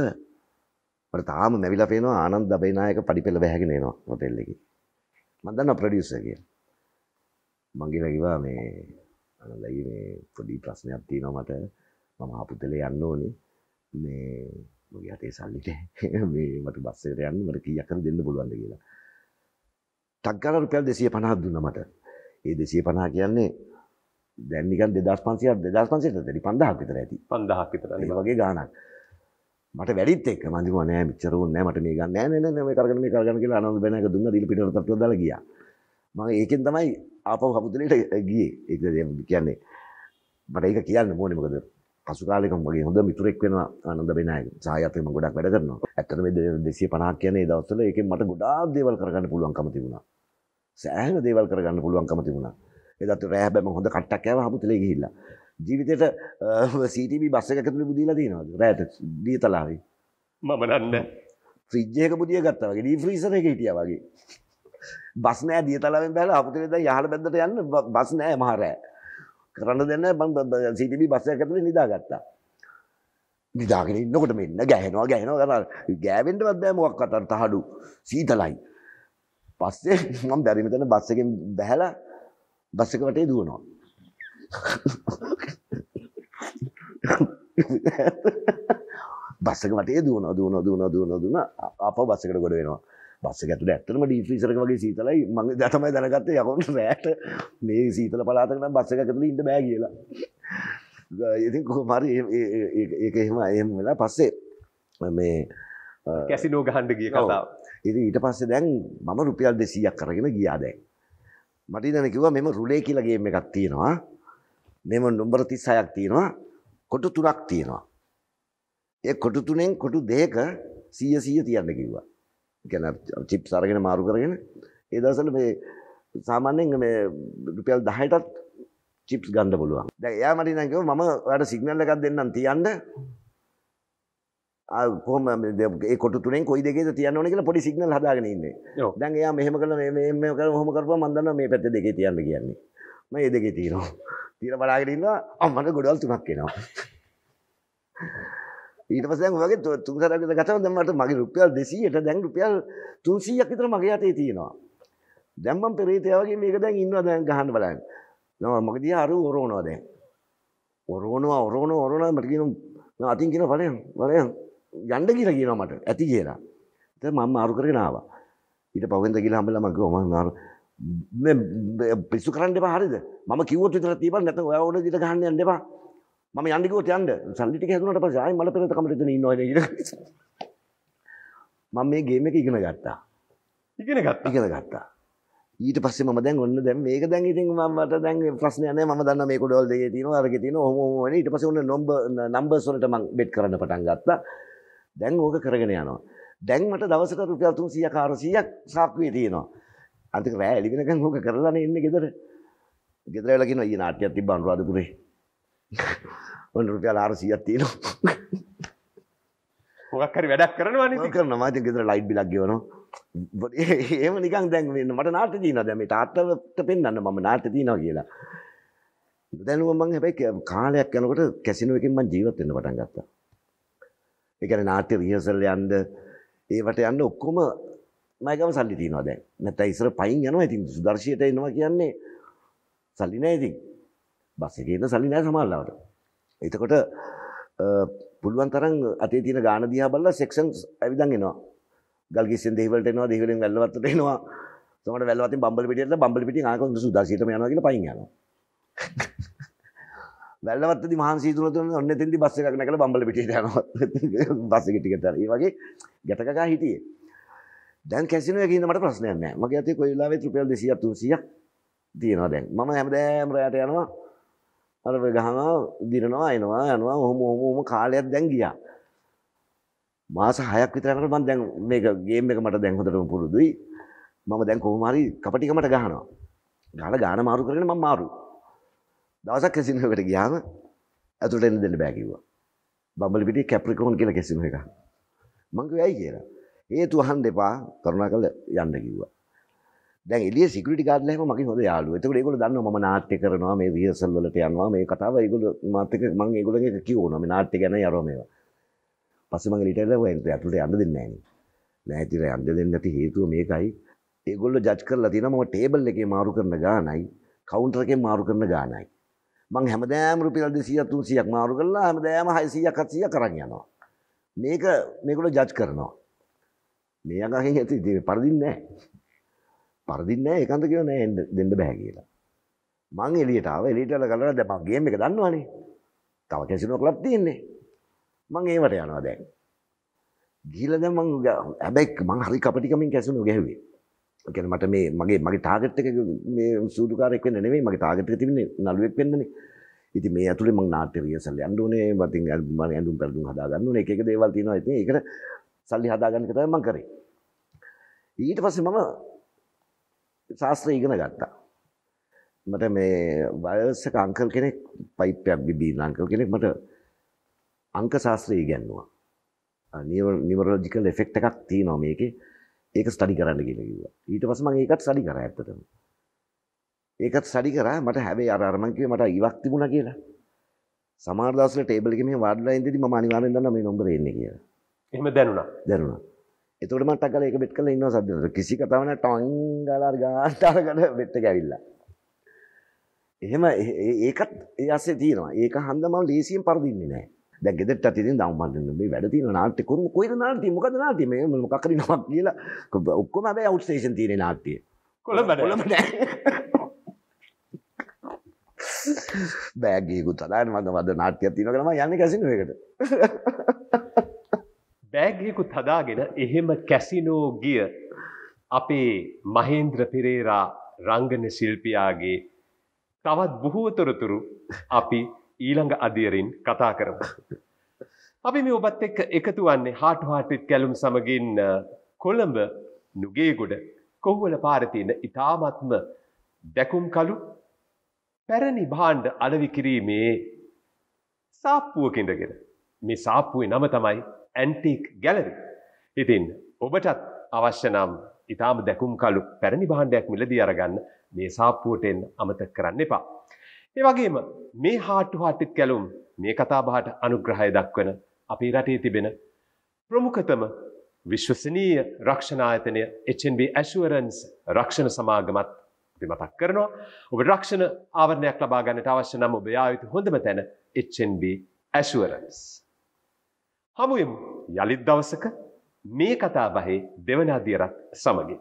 මට තාම මැවිලා පේනවා ආනන්ද දබේනායක පඩිපෙළ බැහැගෙන එනවා හොටෙල් එකේ මම දන්නවා ප්‍රොඩියුසර් කියලා මං ගිහලා කිව්වා මේ ආනන්දයි මේ පොඩි ප්‍රශ්නයක් තියෙනවා මට මම හපුතලේ යන්න ඕනේ මේ මගේ අතේ සල්ලි නැහැ මේ මට බස් එකට යන්න මට කීයක් හරි දෙන්න පුළුවන්ද කියලා ටක් ගාලා රුපියල් 250ක් දුන්නා මට ඒ දෙසිය පණා කියන්නේ දැන්නිකන් දෙදස් පන්සිය දෙදස් පන්සියට දැඩි පන්දහක් විතර ඇති පන්දහක් විතර වගේ ගානක් මට වැඩිත් එක්ක මන්දිම නෑ මිච්චරුන් නෑ මට මේ ගන්න නෑ නෑ නෑ මේ කරගෙන මේ කරගෙන කියලා අනන්ත බැනක දුන්න දීලා පිටර තට්ටුව දාලා ගියා මම ඒකෙන් තමයි ආපහු හපුතුලේට ගියේ ඒක කියන්නේ මට ඒක කියන්න ඕනේ මොකද පසු කාලෙක මගේ හොඳ මිතුරෙක් වෙනවා ආනන්ද බෙනායක. සහායත් මම ගොඩක් වැඩ කරනවා. ඇත්තටම මේ 250 කියන්නේ ඒ දවස්වල ඒකෙන් මට ගොඩාක් දේවල් කරගන්න පුළුවන්කම තිබුණා. සෑහන දේවල් කරගන්න පුළුවන්කම තිබුණා. ඒදත් රෑ බෑම හොඳ කට්ටක් කෑව හමුතලේ ගිහිල්ලා. ජීවිතේට CTV බස් එකක ඇතුළේ බුදියලා තියෙනවද? රෑට දීතලාවේ. මම නන්නේ. ෆ්‍රිජ් එකක බුදිය ගත්තා වගේ, ඩීප් ෆ්‍රීසර් එකේ හිටියා වගේ. බස් නෑ දීතලාවෙන් බැලලා හමුතලේ දැන් යහළ බැද්දට යන්න බස් නෑ මහ රෑ. කරන්න දෙන්න මම CTV බස් එකක ඇතුළේ නිදාගත්තා. නිදාගෙන ඉන්නකොට මෙන්න ගෑනවා ගෑනවා කරා. ගෑවෙන්නවත් බෑ මොකක් අතර තහඩු. සීතලයි. පස්සේ මම බැරි මෙතන බස් එකෙන් බැහැලා බස් එක වටේ දුවනවා. බස් එක වටේ දුවනවා දුවනවා දුවනවා දුවනවා දුවනවා ආපහු බස් එකට ගොඩ වෙනවා. බස් එක ඇතුලේ ඇත්තටම ඩීප් ෆ්‍රීසර් එක වගේ සීතලයි මම දැන් තමයි දැනගත්තේ යකොන් රෑට මේ සීතල පළාතක නම් බස් එක ඇතුලේ ඉන්න බෑ කියලා. ඉතින් කොහොම හරි ඒක එහෙම එහෙම වෙලා පස්සේ මේ කැසිනෝ ගහන්න ගිය කතාව. ඉති ඊට පස්සේ දැන් මම රුපියල් 200ක් අරගෙන ගියා දැන්. මට ඉඳන් කිව්වා මෙම රුලේ කියලා ගේම් එකක් තියෙනවා. මෙම නම්බර 36ක් තියෙනවා. කොටු තුනක් තියෙනවා. ඒ කොටු තුනෙන් කොටු දෙක 100 100 තියන්න කිව්වා. ඒ කියන්නේ චිප්ස් අරගෙන මාරු කරගෙන ඒ දවස්වල මේ සාමාන්‍යයෙන් මේ රුපියල් 10ටත් චිප්ස් ගන්න පුළුවන්. දැන් එයා මට ඉඳන් කිව්වා මම ඔයාලට සිග්නල් එකක් දෙන්නම් තියන්න කොම ඒ කොට තුනෙන් කොයි දෙකේ තියන්න ඕන කියලා පොඩි සිග්නල් හදාගෙන ඉන්නේ. දැන් එයා මෙහෙම කරලා මේ මේ මේ කරලා ඔහොම කරපුවා මම දන්නවා මේ පැත්තේ දෙකේ තියන්න කියන්නේ. මම මේ දෙකේ තියනවා. තියලා බලාගෙන ඉන්නවා අම්මට ගොඩවල් තුනක් එනවා. ඊට පස්සේ දැන් ඔයගේ තුන් සැරයක් විතර ගතව දැන් මට මගේ රුපියල් 200ට දැන් රුපියල් 300ක් විතර මගේ යතේ තියෙනවා. දැන් මම පෙරේතයා වගේ මේක දැන් ඉන්නවා දැන් ගහන්න බලන්න. නම මොකද යා අර ඔරෝනවා දැන්. ඔරෝනවා ඔරෝනවා ඔරෝනවා මට කියනවා අතින් කියනවා බලයන් බලයන් යන්න කියල කියන මට ඇති කියලා ත මම අරු කරගෙනාව ඊට පවෙන්ද කියලා හමල මගේ ොම නාර පිස්සු කරන්න පහරිද ම කිවට තර තිබ නැත ඔවන දිට ගහන්න යන්න එපා ම යන්නිකෝත යන්ට සල්ලිටි හැතුනට පසයි මල පෙන කමරත නො මම මේ ගේම එක ඉගෙන ගත්තා ඉගෙන ගත් ඉගෙන ගත්තා ඊට පස්ස ම දැන් ඔන්න දැ මේක දැන් ඉතින් මට දැන් ප්‍රශ්නයන ම දන්න මේ කොඩොල් දෙේ තින අරග තින හොමන ඉට පස ඔන්න නොම්බ නම්බ සොනට මං බෙට් කරන්න පටන් ගත්තා දැන් ඕක කරගෙන යනවා. දැන් මට දවසට රුපියල් 300ක් 400ක් සාක්කුවේ තියෙනවා. අන්තික රෑ එළි වෙනකන් ඕක කරලානේ ඉන්නේ ගෙදර. ගෙදර වෙලා කියනවා ඊ නාට්‍යයක් තිබ්බා අනුරාධපුරේ. ඔන්න රුපියල් 400ක් තියෙනවා. මොකක් හරි වැඩක් කරනවා නේද? කරනවා. මම ඉතින් ගෙදර ලයිට් බිලක් ගෙවනවා. ඒම නිකන් දැන් වෙන්න මට නාට දීන දැම තාත්තවට පෙන්න්න මම නාට දීනවා කියලා දැනුවමන් හැබැයි කාලයක් යනකොට කැසිනුවකින් මං ජීවත්වෙන්න පටන් ගත්තා එකන නාට්‍ය රිහසල් යන්ද ඒවට යන්න ඔක්කොම මයකම සල්ලි තියනවා දැන් නැත ඉසර පයින් යනවා ඉතින් සුදර්ශයට එනවා කියන්නේ සල්ලි නෑ ඉතින් බස් එකේ ඉන්න සල්ලි නෑ සමහරවට එතකොට පුළුවන් තරම් අතේ තියෙන ගාන දිහා බලලා සෙක්ෂන්ස් ඇවිදන් එනවා ගල්ගිස්සෙන් දෙහිවලට එනවා දෙහිවලෙන් වැල්ලවත්තට එනවා සමහරට වැල්ලවත්තෙන් බම්බල් පිටියට බම්බල් පිටින් ආනකොන් සුදර්ශයටම යනවා කියලා පයින් යනවා වැල්ලවත්ද මහන්සි තුන තුන ඔන්න එතෙන්දි බස් එකක් නැකලා බම්බල පිටියට යනවා බස් එක ටිකට් අර ඒ වගේ ගැටකකා හිටියේ දැන් කැසිනෝ එකේ ඉන්න මට ප්‍රශ්නයක් නැහැ මගේ අතේ කොයි වෙලාවෙත් රුපියල් 200ක් 300ක් තියෙනවා දැන් මම හැමදාම රැයට යනවා අර ගහනවා දිනනවා එනවා යනවා ඔහොම ඔහොම ඔහොම කාලයක් දැන් ගියා මාස 6ක් විතර යනකොට මම දැන් මේක ගේම් එක මට දැන් හොඳටම පුරුදුයි මම දැන් කොහොම හරි කපටිකමට ගහනවා ගහලා ගාන මාරු කරගෙන මම මාරුයි දවසක් කැසිනෝකට ගියාම ඇතුළට එන්න දෙන්න බෑ කිව්වා. බම්බලපිටියේ කැප්‍රිකෝන් කියලා කැසිනෝ එකක්. මං කිව්වා ඇයි කියලා. හේතු අහන්න එපා කරුණාකරලා යන්න කිව්වා. දැන් එළිය සිකියුරිටි ගාඩ් ලෑම මගේ හොඳ යාළුවෝ. එතකොට ඒගොල්ලෝ දන්නවා මම නාට්‍ය කරනවා මේ රිහර්සල් වලට යනවා මේ කතාව ඒගොල්ලෝ මාත් එක්ක මම ඒගොල්ලන්ගේ කියවනවා මේ නාට්‍ය ගැන යරෝ මේවා. පස්සේ මම ඊට ඇවිල්ලා ඔය ඇතුළට යන්න දෙන්නේ නැහැ නේ. නෑ ඉතින් යන්න දෙන්නේ නැති හේතුව මේකයි. ඒගොල්ලෝ ජජ් කරලා තියෙනවා මම ටේබල් එකේ මාරු කරන ගානයි කවුන්ටර් එකේ මාරු කරන ගානයි. මං හැමදෑම රුපියල් 200 300ක් මාරු කරලා හැමදෑම 600ක් 700ක් කරන් යනවා. මේක මේගොල්ලෝ ජජ් කරනවා. මේ අගහින් ඇති ඉතින් පරදින්නේ නැහැ. පරදින්නේ නැහැ ඒකන්ද කියව නෑ එන්න දෙන්න බෑ කියලා. මං එළියට ආවා එළියට ආලා කලරා දැන් මං ගේම් එක දන්නවනේ. තව කැසිනෝ ක්ලබ් තියෙන්නේ. මං ඒවට යනවා දැන්. ගිහිල්ලා දැන් මං හැබැයි මං හරි කපටිකමින් කැසිනෝ ගැහුවේ. කියන මට මේ මගේ මගේ ටාගට් එක මේ සූදුකාරයෙක් වෙන්න නෙමෙයි මගේ ටාගට් එක තිබුණේ නළුවෙක් වෙන්නනේ. ඉතින් මේ ඇතුලේ මම නාට්‍ය රියසල් යන්න ඕනේ. ඉතින් මම ඇඳුම් පැළඳුම් හදා ගන්න ඕනේ. එක එක දේවල් තියෙනවා. ඉතින් ඒකට සල්ලි හදා ගන්න එක තමයි මම කරේ. ඊට පස්සේ මම ශාස්ත්‍රය ඉගෙන ගත්තා. මට මේ වයසක අංකල් කෙනෙක් පයිප් එකක් බිබීන අංකල් කෙනෙක් මට අංක ශාස්ත්‍රය ඉගෙනුවා. නියුරොලොජිකල් ඉෆෙක්ට් එකක් තියෙනවා මේකේ. ඒක ස්ටඩි කරන්න කියලා කිව්වා. ඊට පස්සේ මම ඒකත් ස්ටඩි කරා ඇත්තටම. ඒකත් ස්ටඩි කරා මට හැබැයි අර අර මං කිව්වේ මට ඉවක් තිබුණා කියලා. සමහර දවස්වල ටේබල් එකේ මේ වාඩිලා ඉඳිදී මම අනිවාර්යෙන් දන්නා මේ නම්බරේ එන්නේ කියලා. එහෙම දැනුණා. දැනුණා. එතකොට මම ටකල එක බෙට් කරලා ඉන්නවා සද්දවල. කිසි කතාවක් නැහැ ටොයින් ගාලා අර ගානට අරගෙන බෙට් එක ඇවිල්ලා. එහෙම ඒකත් ඒ ඇස්සේ තියෙනවා. ඒක හන්ද මම ලේසියෙන් පරදින්නේ නැහැ. දැ ගෙදට අති දම්මන්න මේ වැඩති නාට්‍ය කරුම කොයිද නාටය මොකද නාටේ මකර නමක් කියලා ඔක්කොම බෑ අවුස්ටේෂන් තියෙන නාට්‍යය කොළ බැලම බෑගේකුත් අදාන මද වද නාට්‍ය තින කරම යන්න කැසිනකට බෑගයකුත් හදාගෙන එහෙම කැසිනෝ ගිය අපේ මහේන්ද්‍ර පෙරේරා රංගන ශිල්පියාගේ තවත් බොහෝතොරතුරු අපි ඊළඟ අධියරින් කතා කරම. අපි මේ ඔබත් එක් එකතු වන්නේ හාට හාටිත් කැලුම් සමගින් කොළඹ නුගේගොඩ කොහුවල පාරතියන ඉතාමත්ම දැකුම් කලු පැරණි භාණ්ඩ අලවිකිරීමේ සාප්පුුවකින්දගෙන මේ සාප්පුුවේ නම තමයි ඇන්ටික් ගැලරි. ඉතින් ඔබටත් අවශ්‍යනම් ඉතාම දැකුම් කලු පැරණි භාණ්ඩයක් මිලදී අරගන්න මේ සාප්පුුවටෙන් අමත කරන්න එපා. ඒ වගේම මේ හාට්ටු හාටිත් කැලුම් මේ කතාබහට අනුග්‍රහය දක්වන අපේ රටේ තිබෙන ප්‍රමුඛතම විශ්වසනීය රක්ෂණායතනය HNB ඇශුවරන්ස් රක්ෂණ සමාගමත් අපි මතක් කරනවා. ඔබ රක්ෂණ ආවරණයක් ලබා ගන්නට අවශ්‍ය නම් ඔබ යා යුතු හොඳම තැන HNB ඇශුවරන්ස්. හමුවෙමු යළිත් දවසක මේ කතාබහේ දෙවන අදියරත් සමගින්.